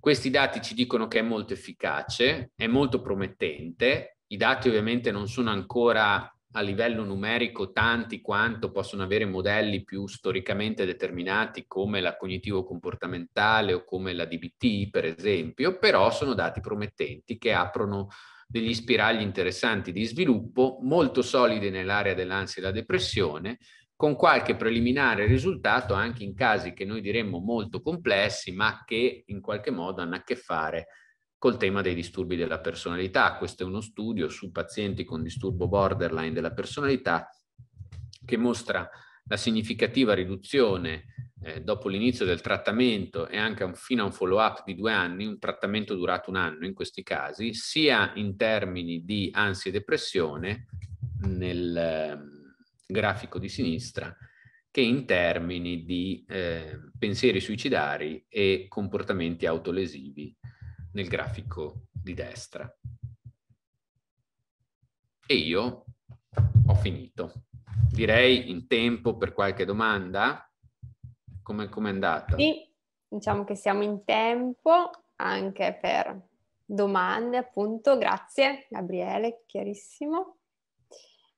Questi dati ci dicono che è molto efficace, è molto promettente, i dati ovviamente non sono ancora a livello numerico tanti quanto possono avere modelli più storicamente determinati come la cognitivo-comportamentale o come la DBT per esempio, però sono dati promettenti che aprono degli spiragli interessanti di sviluppo molto solidi nell'area dell'ansia e della depressione con qualche preliminare risultato anche in casi che noi diremmo molto complessi ma che in qualche modo hanno a che fare con col tema dei disturbi della personalità. Questo è uno studio su pazienti con disturbo borderline della personalità che mostra la significativa riduzione eh, dopo l'inizio del trattamento e anche un, fino a un follow-up di due anni, un trattamento durato un anno in questi casi, sia in termini di ansia e depressione nel eh, grafico di sinistra, che in termini di eh, pensieri suicidari e comportamenti autolesivi nel grafico di destra. E io ho finito. Direi in tempo per qualche domanda. Come è andata? Sì, diciamo che siamo in tempo anche per domande, appunto. Grazie Gabriele, chiarissimo.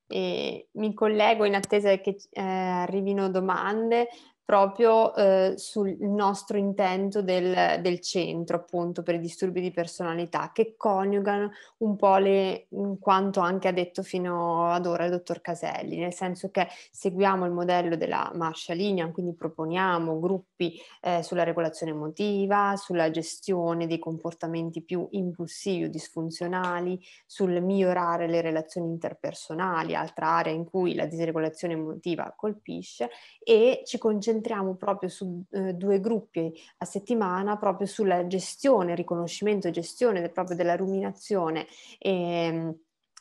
E mi collego in attesa che eh, arrivino domande proprio eh, sul nostro intento del, del, centro, appunto, per i disturbi di personalità, che coniugano un po' le, mm, quanto anche ha detto fino ad ora il dottor Caselli, nel senso che seguiamo il modello della Marshall Linea, quindi proponiamo gruppi eh, sulla regolazione emotiva, sulla gestione dei comportamenti più impulsivi o disfunzionali, sul migliorare le relazioni interpersonali, altra area in cui la disregolazione emotiva colpisce, e ci concentriamo concentriamo proprio su eh, due gruppi a settimana proprio sulla gestione, riconoscimento e gestione de, proprio della ruminazione e, ehm,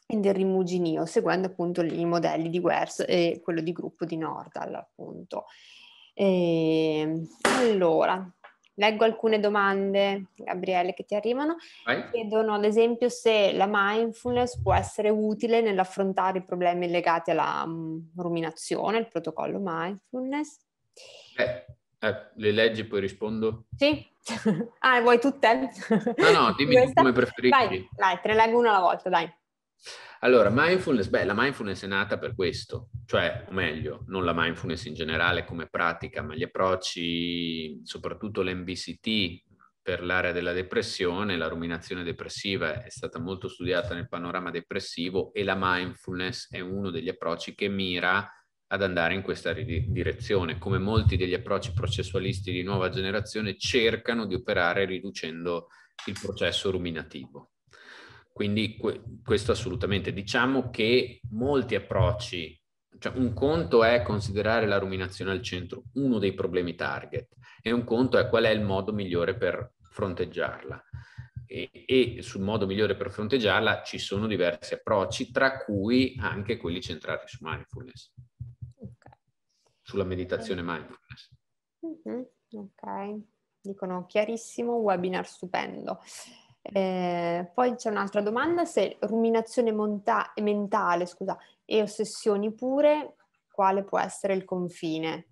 e, del rimuginio, seguendo appunto i modelli di Wers e quello di gruppo di Nordal appunto. E, ehm, allora, leggo alcune domande, Gabriele, che ti arrivano. Vai. Chiedono ad esempio se la mindfulness può essere utile nell'affrontare i problemi legati alla um, ruminazione, il protocollo mindfulness. Eh, eh, le leggi poi rispondo? Sì. ah, vuoi tutte? no, no, dimmi Questa? come preferisci. Dai, dai, te le leggo una alla volta, dai. Allora, mindfulness, beh, la mindfulness è nata per questo, cioè, o meglio, non la mindfulness in generale come pratica, ma gli approcci, soprattutto l'MBCT per l'area della depressione, la ruminazione depressiva è stata molto studiata nel panorama depressivo e la mindfulness è uno degli approcci che mira a ad andare in questa direzione, come molti degli approcci processualisti di nuova generazione cercano di operare riducendo il processo ruminativo. Quindi que- questo assolutamente. Diciamo che molti approcci, cioè un conto è considerare la ruminazione al centro, uno dei problemi target, e un conto è qual è il modo migliore per fronteggiarla. E, e, sul modo migliore per fronteggiarla ci sono diversi approcci, tra cui anche quelli centrati su mindfulness sulla meditazione mindfulness. Mm-hmm, ok, dicono chiarissimo, webinar stupendo. Eh, poi c'è un'altra domanda, se ruminazione monta- mentale scusa, e ossessioni pure, quale può essere il confine?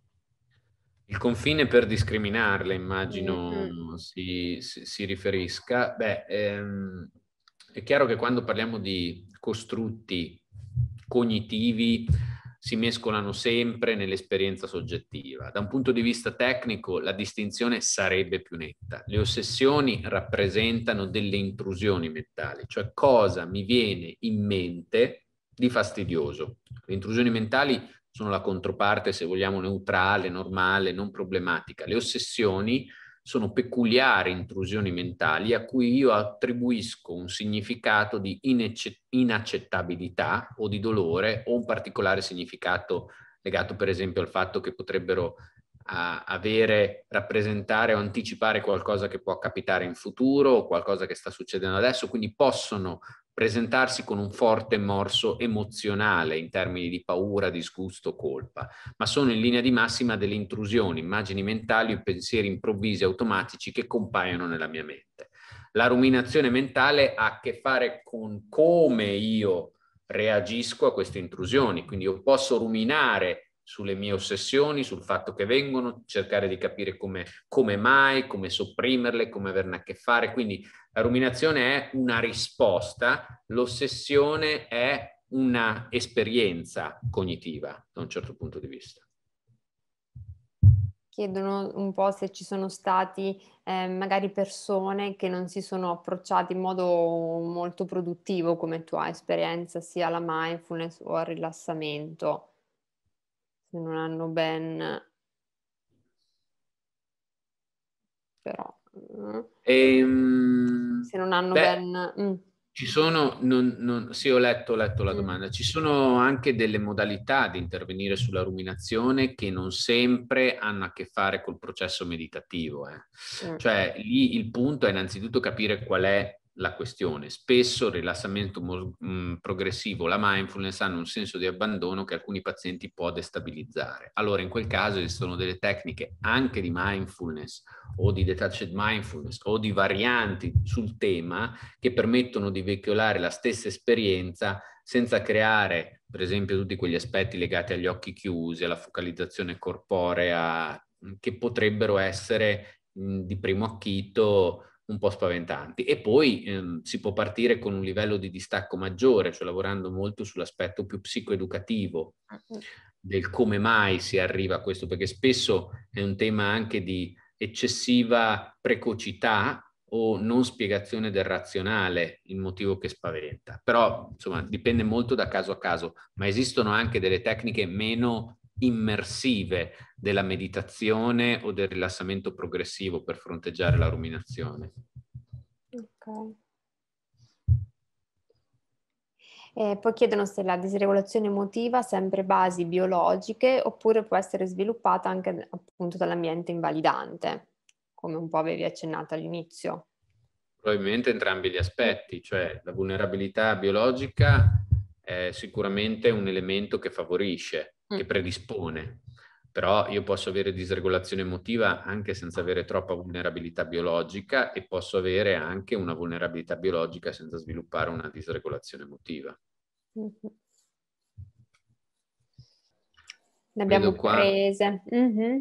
Il confine per discriminarle, immagino mm-hmm. si, si, si, riferisca. Beh, ehm, è chiaro che quando parliamo di costrutti cognitivi, si mescolano sempre nell'esperienza soggettiva. Da un punto di vista tecnico la distinzione sarebbe più netta. Le ossessioni rappresentano delle intrusioni mentali, cioè cosa mi viene in mente di fastidioso. Le intrusioni mentali sono la controparte, se vogliamo, neutrale, normale, non problematica. Le ossessioni sono peculiari intrusioni mentali a cui io attribuisco un significato di inaccettabilità o di dolore o un particolare significato legato per esempio al fatto che potrebbero avere, rappresentare o anticipare qualcosa che può capitare in futuro o qualcosa che sta succedendo adesso, quindi possono presentarsi con un forte morso emozionale in termini di paura, disgusto, colpa, ma sono in linea di massima delle intrusioni, immagini mentali o pensieri improvvisi automatici che compaiono nella mia mente. La ruminazione mentale ha a che fare con come io reagisco a queste intrusioni, quindi io posso ruminare sulle mie ossessioni, sul fatto che vengono, cercare di capire come, come mai, come sopprimerle, come averne a che fare. Quindi la ruminazione è una risposta, l'ossessione è una esperienza cognitiva da un certo punto di vista. Chiedono un po' se ci sono stati eh, magari persone che non si sono approcciate in modo molto produttivo come tua esperienza sia alla mindfulness o al rilassamento che non hanno ben... Però... Eh, ehm, se non hanno beh, ben... Mm. Ci sono, non, non, sì ho letto, ho letto la mm. domanda, ci sono anche delle modalità di intervenire sulla ruminazione che non sempre hanno a che fare col processo meditativo. Eh. Mm. Cioè lì il punto è innanzitutto capire qual è la questione. Spesso il rilassamento mh, mm, progressivo, la mindfulness hanno un senso di abbandono che alcuni pazienti può destabilizzare. Allora in quel caso esistono delle tecniche anche di mindfulness o di detached mindfulness o di varianti sul tema che permettono di veicolare la stessa esperienza senza creare per esempio tutti quegli aspetti legati agli occhi chiusi, alla focalizzazione corporea che potrebbero essere mh, mm, di primo acchito un po' spaventanti. E poi ehm, si può partire con un livello di distacco maggiore, cioè lavorando molto sull'aspetto più psicoeducativo del come mai si arriva a questo, perché spesso è un tema anche di eccessiva precocità o non spiegazione del razionale, il motivo che spaventa. Però, insomma, dipende molto da caso a caso, ma esistono anche delle tecniche meno immersive della meditazione o del rilassamento progressivo per fronteggiare la ruminazione. Ok. Eh, poi chiedono se la disregolazione emotiva ha sempre basi biologiche oppure può essere sviluppata anche appunto dall'ambiente invalidante, come un po' avevi accennato all'inizio. Probabilmente entrambi gli aspetti, cioè la vulnerabilità biologica è sicuramente un elemento che favorisce, che mm. predispone. Però io posso avere disregolazione emotiva anche senza avere troppa vulnerabilità biologica e posso avere anche una vulnerabilità biologica senza sviluppare una disregolazione emotiva. Mm-hmm. Ne abbiamo Vedo qua... prese. Mm-hmm.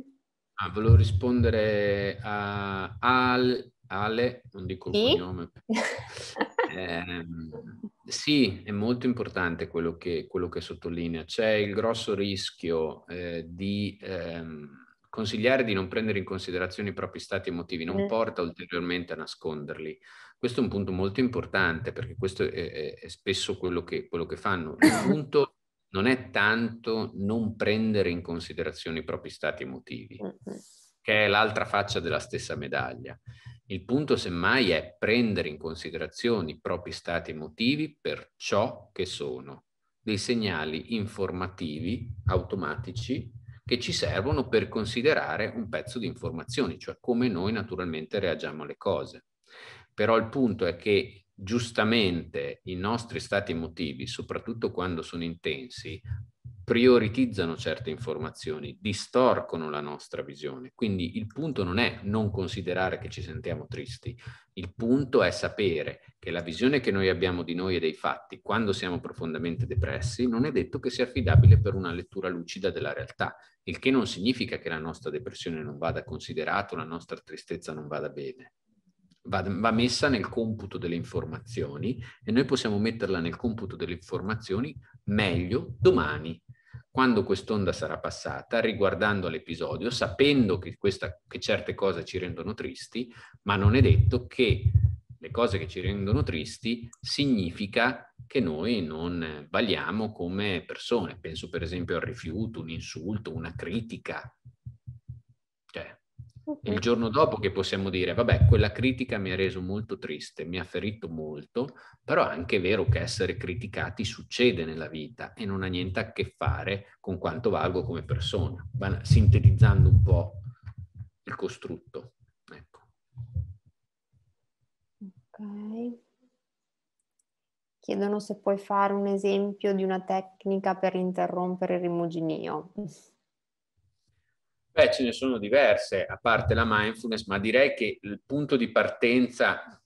Ah, volevo rispondere a Al... Ale, non dico il sì? cognome. eh, sì, è molto importante quello che, quello che sottolinea. C'è il grosso rischio eh, di ehm, consigliare di non prendere in considerazione i propri stati emotivi, non mm. porta ulteriormente a nasconderli. Questo è un punto molto importante perché questo è, è spesso quello che, quello che fanno. Il punto non è tanto non prendere in considerazione i propri stati emotivi. Mm-hmm che è l'altra faccia della stessa medaglia. Il punto semmai è prendere in considerazione i propri stati emotivi per ciò che sono, dei segnali informativi automatici che ci servono per considerare un pezzo di informazioni, cioè come noi naturalmente reagiamo alle cose. Però il punto è che giustamente i nostri stati emotivi, soprattutto quando sono intensi, prioritizzano certe informazioni, distorcono la nostra visione. Quindi il punto non è non considerare che ci sentiamo tristi, il punto è sapere che la visione che noi abbiamo di noi e dei fatti quando siamo profondamente depressi non è detto che sia affidabile per una lettura lucida della realtà, il che non significa che la nostra depressione non vada considerata, la nostra tristezza non vada bene. Va, va, messa nel computo delle informazioni e noi possiamo metterla nel computo delle informazioni meglio domani quando quest'onda sarà passata, riguardando l'episodio, sapendo che, questa, che certe cose ci rendono tristi, ma non è detto che le cose che ci rendono tristi significa che noi non valiamo come persone. Penso per esempio al rifiuto, un insulto, una critica, il giorno dopo che possiamo dire, vabbè, quella critica mi ha reso molto triste, mi ha ferito molto, però è anche vero che essere criticati succede nella vita e non ha niente a che fare con quanto valgo come persona, sintetizzando un po' il costrutto. Ecco. Ok. Chiedono se puoi fare un esempio di una tecnica per interrompere il rimuginio. Beh, ce ne sono diverse, a parte la mindfulness, ma direi che il punto di partenza,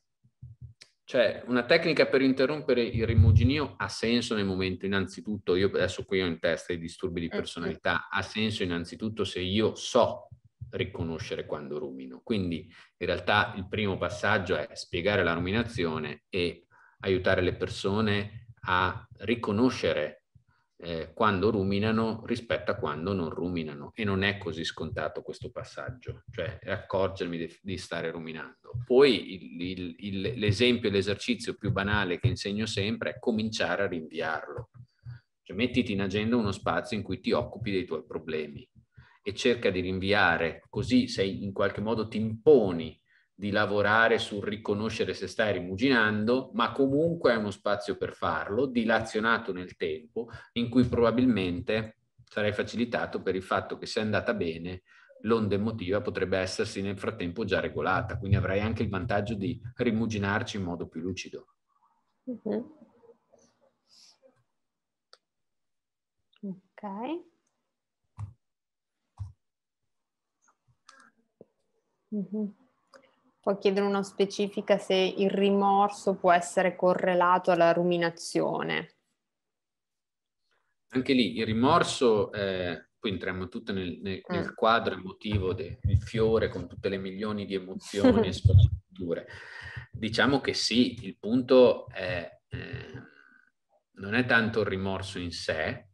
cioè una tecnica per interrompere il rimuginio ha senso nel momento, innanzitutto, io adesso qui ho in testa i disturbi di eh, personalità, ha senso innanzitutto se io so riconoscere quando rumino. Quindi in realtà il primo passaggio è spiegare la ruminazione e aiutare le persone a riconoscere eh, quando ruminano rispetto a quando non ruminano e non è così scontato questo passaggio, cioè accorgermi di, di stare ruminando. Poi l'esempio, l'esercizio più banale che insegno sempre è cominciare a rinviarlo, cioè mettiti in agenda uno spazio in cui ti occupi dei tuoi problemi e cerca di rinviare, così sei in qualche modo ti imponi di lavorare sul riconoscere se stai rimuginando, ma comunque è uno spazio per farlo, dilazionato nel tempo, in cui probabilmente sarai facilitato per il fatto che se è andata bene, l'onda emotiva potrebbe essersi nel frattempo già regolata, quindi avrai anche il vantaggio di rimuginarci in modo più lucido. Mm-hmm. Ok. Mm-hmm. Poi chiedono una specifica se il rimorso può essere correlato alla ruminazione. Anche lì il rimorso, eh, poi entriamo tutto nel, nel, mm. nel quadro emotivo del fiore con tutte le milioni di emozioni e sfaccettature. Diciamo che sì, il punto è, eh, non è tanto il rimorso in sé,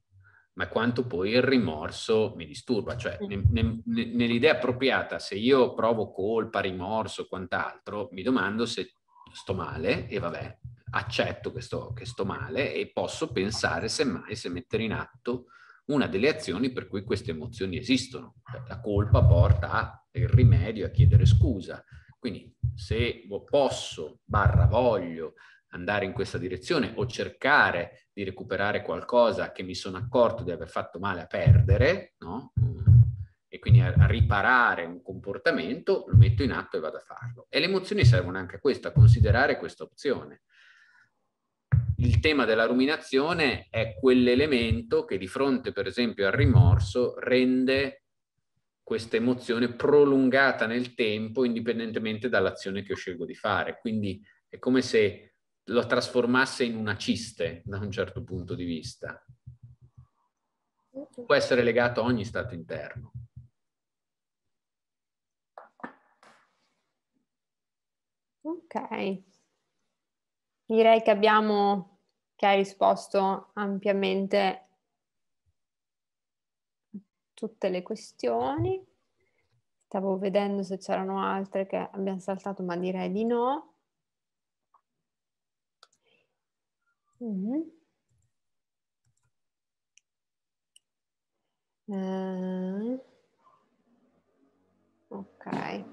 ma quanto poi il rimorso mi disturba. Cioè, ne, ne, nell'idea appropriata, se io provo colpa, rimorso, quant'altro, mi domando se sto male e vabbè, accetto che sto, che sto male e posso pensare semmai se mettere in atto una delle azioni per cui queste emozioni esistono. La colpa porta a il rimedio, a chiedere scusa. Quindi se posso, barra voglio, andare in questa direzione o cercare di recuperare qualcosa che mi sono accorto di aver fatto male a perdere, no? Mm. E quindi a, a riparare un comportamento, lo metto in atto e vado a farlo. E le emozioni servono anche a questo, a considerare questa opzione. Il tema della ruminazione è quell'elemento che di fronte, per esempio, al rimorso rende questa emozione prolungata nel tempo indipendentemente dall'azione che io scelgo di fare. Quindi è come se lo trasformasse in una ciste da un certo punto di vista. Può essere legato a ogni stato interno. Ok, direi che abbiamo, che hai risposto ampiamente a tutte le questioni. Stavo vedendo se c'erano altre che abbiamo saltato, ma direi di no. Mm -hmm. eh, ok.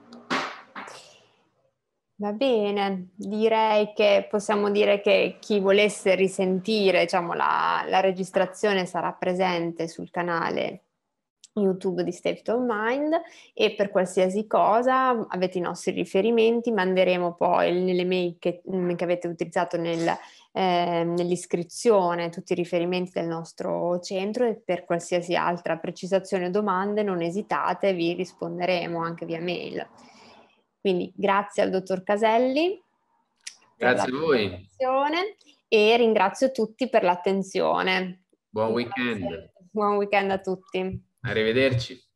Va bene, direi che possiamo dire che chi volesse risentire diciamo, la, la registrazione sarà presente sul canale YouTube di State of Mind e per qualsiasi cosa avete i nostri riferimenti, manderemo poi nelle mail che, che avete utilizzato nel, eh, nell'iscrizione tutti i riferimenti del nostro centro e per qualsiasi altra precisazione o domande non esitate, vi risponderemo anche via mail. Quindi grazie al dottor Caselli. Grazie a voi. E ringrazio tutti per l'attenzione. Buon weekend. Buon weekend a tutti. Arrivederci.